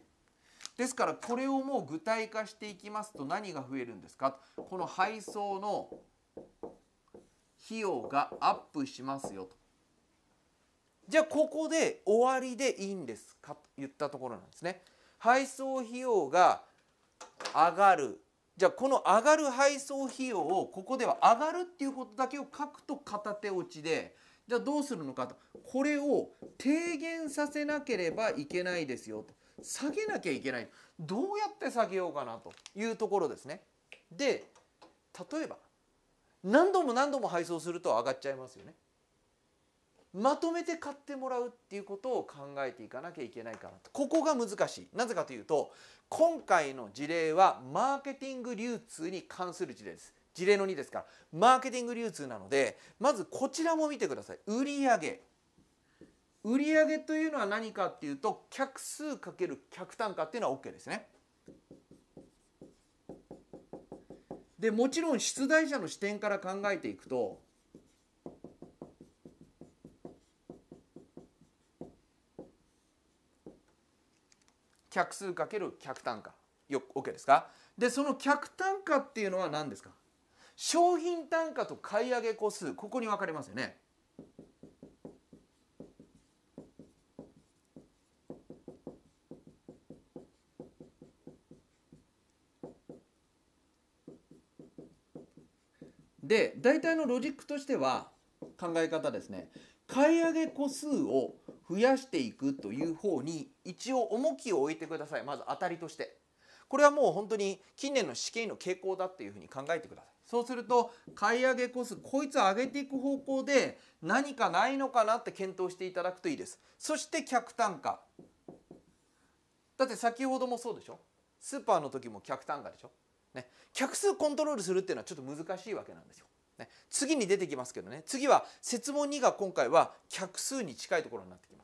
ですからこれをもう具体化していきますと何が増えるんですかこの配送の費用がアップしますよと。じゃあここで終わりでいいんですかと言ったところなんですね。配送費用が上がるじゃあこの上がる配送費用をここでは上がるっていうことだけを書くと片手落ちでじゃあどうするのかとこれを低減させなければいけないですよと下げなきゃいけないどうやって下げようかなというところですね。で例えば何度も何度も配送すると上がっちゃいますよね。まとめて買ってもらうっていうことを考えていかなきゃいけないかなとここが難しいなぜかというと今回の事例はマーケティング流通に関する事例です事例の2ですからマーケティング流通なのでまずこちらも見てください売上売上というのは何かっていうと客数る客単価っていうのは OK ですねでもちろん出題者の視点から考えていくと客数かける客単価よ OK ですかでその客単価っていうのは何ですか商品単価と買い上げ個数ここに分かれますよねで大体のロジックとしては考え方ですね買い上げ個数を増やしていくという方に一応重きを置いてくださいまず当たりとしてこれはもう本当に近年の試験の傾向だっていうふうに考えてくださいそうすると買い上げ個数こいつ上げていく方向で何かないのかなって検討していただくといいですそして客単価だって先ほどもそうでしょスーパーの時も客単価でしょね客数コントロールするっていうのはちょっと難しいわけなんですよ次に出てきますけどね次は設問2が今回は客数に近いところになってきます。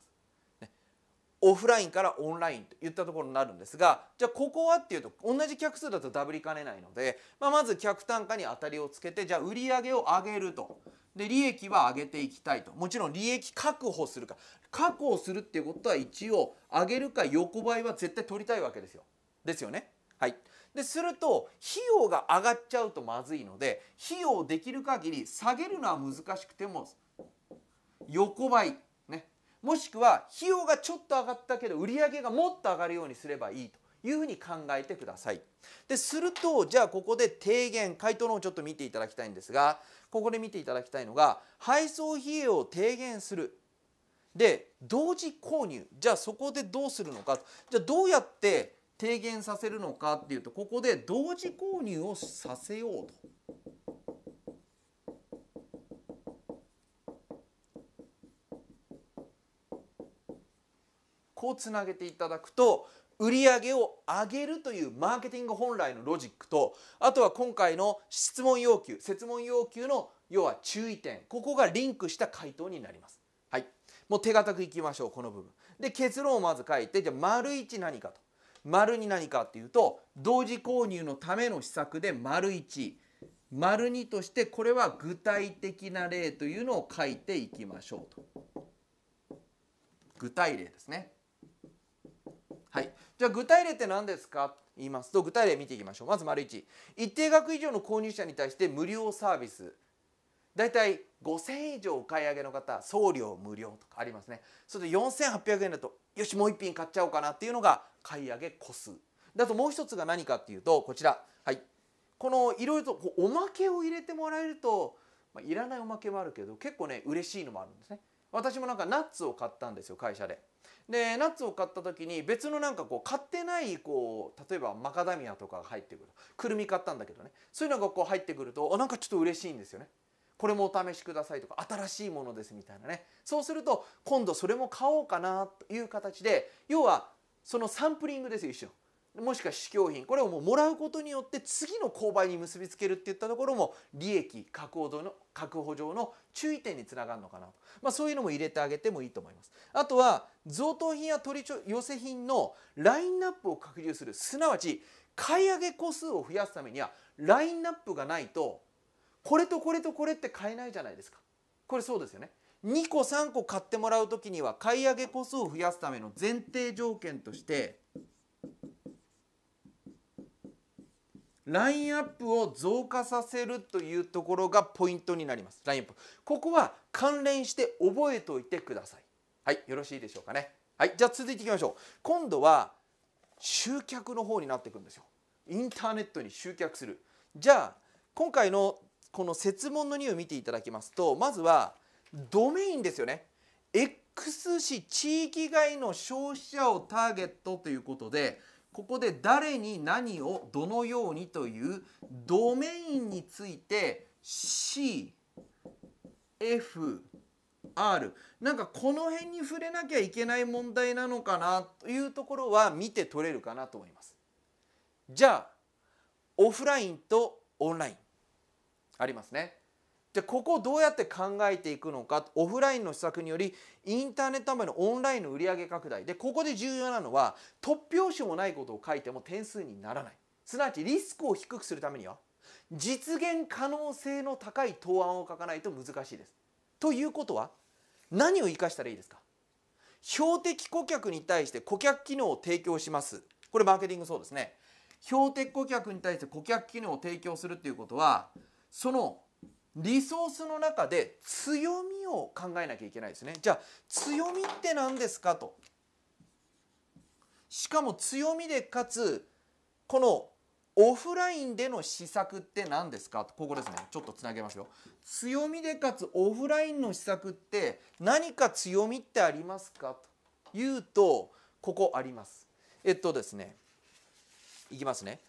オフラインからオンラインといったところになるんですがじゃあここはっていうと同じ客数だとダブりかねないので、まあ、まず客単価に当たりをつけてじゃあ売上を上げるとで利益は上げていきたいともちろん利益確保するか確保するっていうことは一応上げるか横ばいは絶対取りたいわけですよですよねはいですると費用が上がっちゃうとまずいので費用をできる限り下げるのは難しくても横ばい、ね、もしくは費用がちょっと上がったけど売り上げがもっと上がるようにすればいいというふうに考えてください。でするとじゃあここで提言回答の方ちょっと見ていただきたいんですがここで見ていただきたいのが配送費用を低減するで同時購入じゃあそこでどうするのかじゃあどうやって低減させるのかっていうとここで同時購入をさせようと。こうつなげていただくと売上を上げるというマーケティング本来のロジックとあとは今回の質問要求設問要求の要は注意点ここがリンクした回答になります。はい、もう手堅くいきましょうこの部分。で結論をまず書いてじゃあ丸一何かと。丸に何かっていうと同時購入のための施策で丸1丸2としてこれは具体的な例というのを書いていきましょうと具体例ですねはいじゃあ具体例って何ですか言いますと具体例見ていきましょうまず丸1一定額以上の購入者に対して無料サービス大体5000円以上お買い上げの方送料無料とかありますねそれで4800円だとよしもう一品買っちゃおうかなっていうのが買い上げ個数だともう一つが何かっていうとこちら、はい、このいろいろとこうおまけを入れてもらえると、まあ、いらないおまけもあるけど結構ね嬉しいのもあるんですね。私もなんかナッツを買ったんですよ会社で。でナッツを買った時に別のなんかこう買ってないこう例えばマカダミアとかが入ってくるくるみ買ったんだけどねそういうのがこう入ってくるとあなんかちょっと嬉しいんですよね。これもお試しくださいとか新しいものですみたいなねそうすると今度それも買おうかなという形で要はそのサンプリングですよ一緒もしくは試供品これをもうもらうことによって次の購買に結びつけるっていったところも利益確保の確保上の注意点につながるのかなと、まあ、そういうのも入れてあげてもいいと思います。あとは贈答品や取り寄せ品のラインナップを拡充するすなわち買い上げ個数を増やすためにはラインナップがないとこれとこれとこれって買えないじゃないですかこれそうですよね2個3個買ってもらう時には買い上げ個数を増やすための前提条件としてラインアップを増加させるというところがポイントになります。ラインアップここは関連して覚えておいてください。はい、よろしいでしょうかね。はい、じゃあ続いていきましょう。今度は集客の方になっていくんですよ。インターネットに集客する。じゃあ今回のこの設問の2を見ていただきますとまずはドメインですよね X 市地域外の消費者をターゲットということでここで誰に何をどのようにというドメインについて CF R なんかこの辺に触れなきゃいけない問題なのかなというところは見て取れるかなと思います。じゃあオフラインとオンラインありますね。じゃここをどうやって考えていくのかオフラインの施策によりインターネット販売のオンラインの売上拡大でここで重要なのは突拍子もないことを書いても点数にならないすなわちリスクを低くするためには実現可能性の高い答案を書かないと難しいです。ということは何を生かしたらいいですか標的顧客に対して顧客機能を提供しますこれマーケティングそうですね標的顧客に対して顧客機能を提供するっていうことはそのリソースの中で強みを考えなきゃいけないですねじゃあ強みって何ですかとしかも強みでかつこのオフラインでの施策って何ですかとここですねちょっとつなげますよ強みでかつオフラインの施策って何か強みってありますかというとここありますえっとですねいきますね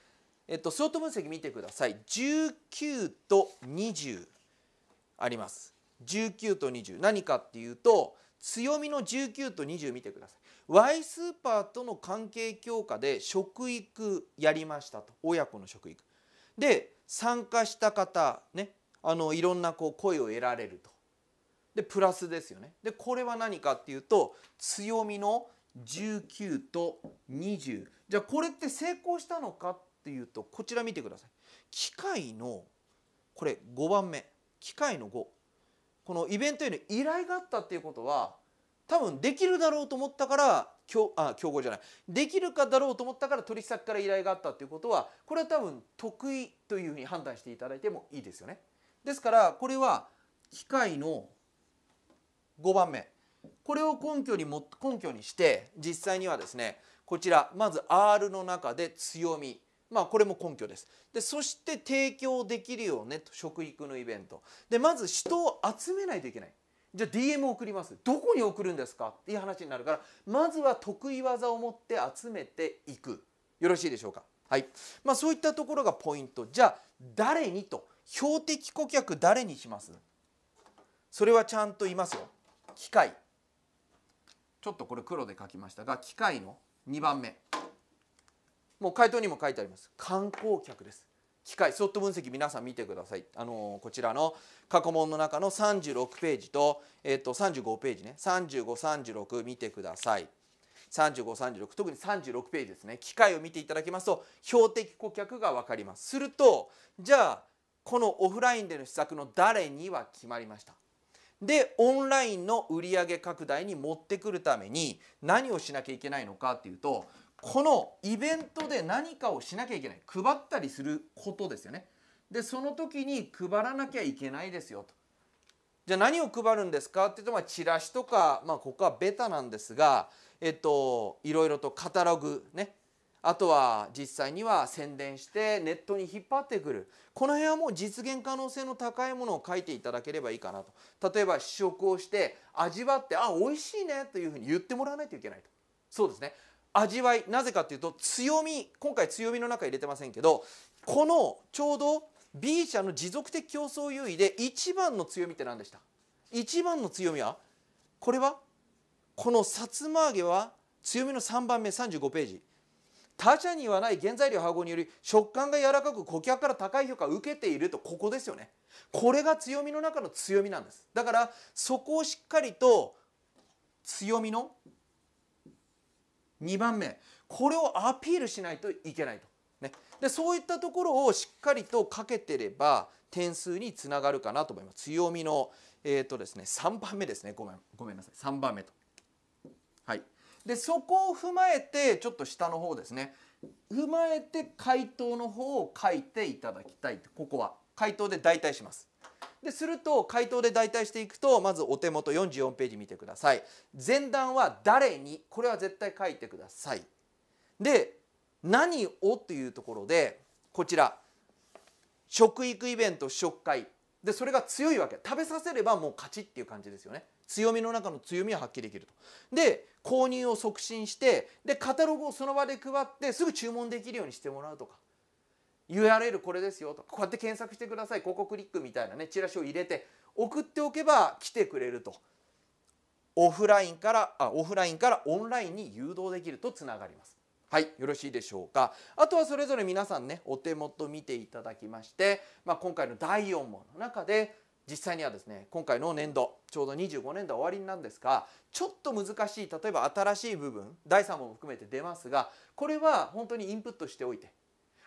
えっと、相ト分析見てください19と20あります19と20何かっていうと強みの19と20見てください Y スーパーとの関係強化で食育やりましたと親子の食育で参加した方ねあのいろんなこう声を得られるとでプラスですよねでこれは何かっていうと強みの19と20じゃあこれって成功したのかってっていうとこちら見てください機械のこれ5番目機械の5このイベントへの依頼があったっていうことは多分できるだろうと思ったから競あ競合じゃないできるかだろうと思ったから取引先から依頼があったっていうことはこれは多分得意というふうに判断していただいてもいいですよね。ですからこれは機械の5番目これを根拠にも根拠にして実際にはですねこちらまず R の中で強みまあ、これも根拠ですでそして提供できるよねと食育のイベントでまず人を集めないといけないじゃあ DM を送りますどこに送るんですかっていう話になるからまずは得意技を持って集めていくよろしいでしょうかはいまあ、そういったところがポイントじゃあ誰にと標的顧客誰にしますそれはちゃんと言いますよ機械ちょっとこれ黒で書きましたが機械の2番目もう回答にも書いてあります観光客です機械ソフト分析皆さん見てください、あのこちらの過去問の中の36ページと,、えー、と35ページね3536見てください3536特に36ページですね機械を見ていただきますと標的顧客が分かりますするとじゃあこのオフラインでの施策の誰には決まりましたでオンラインの売上拡大に持ってくるために何をしなきゃいけないのかっていうとこのイベントで何かをしなきゃいけない配ったりすることですよねでその時に配らなきゃいけないですよとじゃあ何を配るんですかっていうとまあチラシとか、まあ、ここはベタなんですがえっといろいろとカタログねあとは実際には宣伝してネットに引っ張ってくるこの辺はもう実現可能性の高いものを書いていただければいいかなと例えば試食をして味わってあ美味しいねというふうに言ってもらわないといけないとそうですね味わいなぜかっていうと強み今回強みの中入れてませんけどこのちょうど B 社の持続的競争優位で一番の強みって何でした一番の強みはこれはこのさつま揚げは強みの3番目35ページ他社にはない原材料配合により食感が柔らかく顧客から高い評価を受けているとここですよねこれが強みの中の強みなんですだからそこをしっかりと強みの2番目これをアピールしないといけないと。ね、でそういったところをしっかりとかけてれば点数につながるかなと思います。強みの、えーとですね、3番目ですねごめんごめんなさい3番目と。はい、でそこを踏まえてちょっと下の方ですね踏まえて回答の方を書いていただきたいここは回答で代替します。ですると回答で代替していくとまずお手元44ページ見てください前段は「誰に」これは絶対書いてくださいで「何を」っていうところでこちら食育イベント試食会でそれが強いわけ食べさせればもう勝ちっていう感じですよね強みの中の強みは発揮できるとで購入を促進してでカタログをその場で配ってすぐ注文できるようにしてもらうとか URL これですよとこうやって検索してくださいここクリックみたいなねチラシを入れて送っておけば来てくれるとオフラインからあオフラインからオンラインに誘導できるとつながります。はい、よろしいでしょうか。あとはそれぞれ皆さんねお手元見ていただきまして、まあ、今回の第4問の中で実際にはですね今回の年度ちょうど25年度終わりなんですがちょっと難しい例えば新しい部分第3問も含めて出ますがこれは本当にインプットしておいて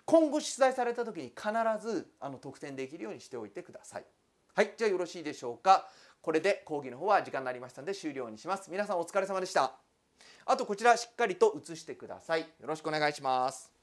今後出題された時に必ずあの得点できるようにしておいてください。はい、じゃあよろしいでしょうか。これで講義の方は時間になりましたので終了にします。皆さんお疲れ様でした。あとこちらしっかりと写してください。よろしくお願いします。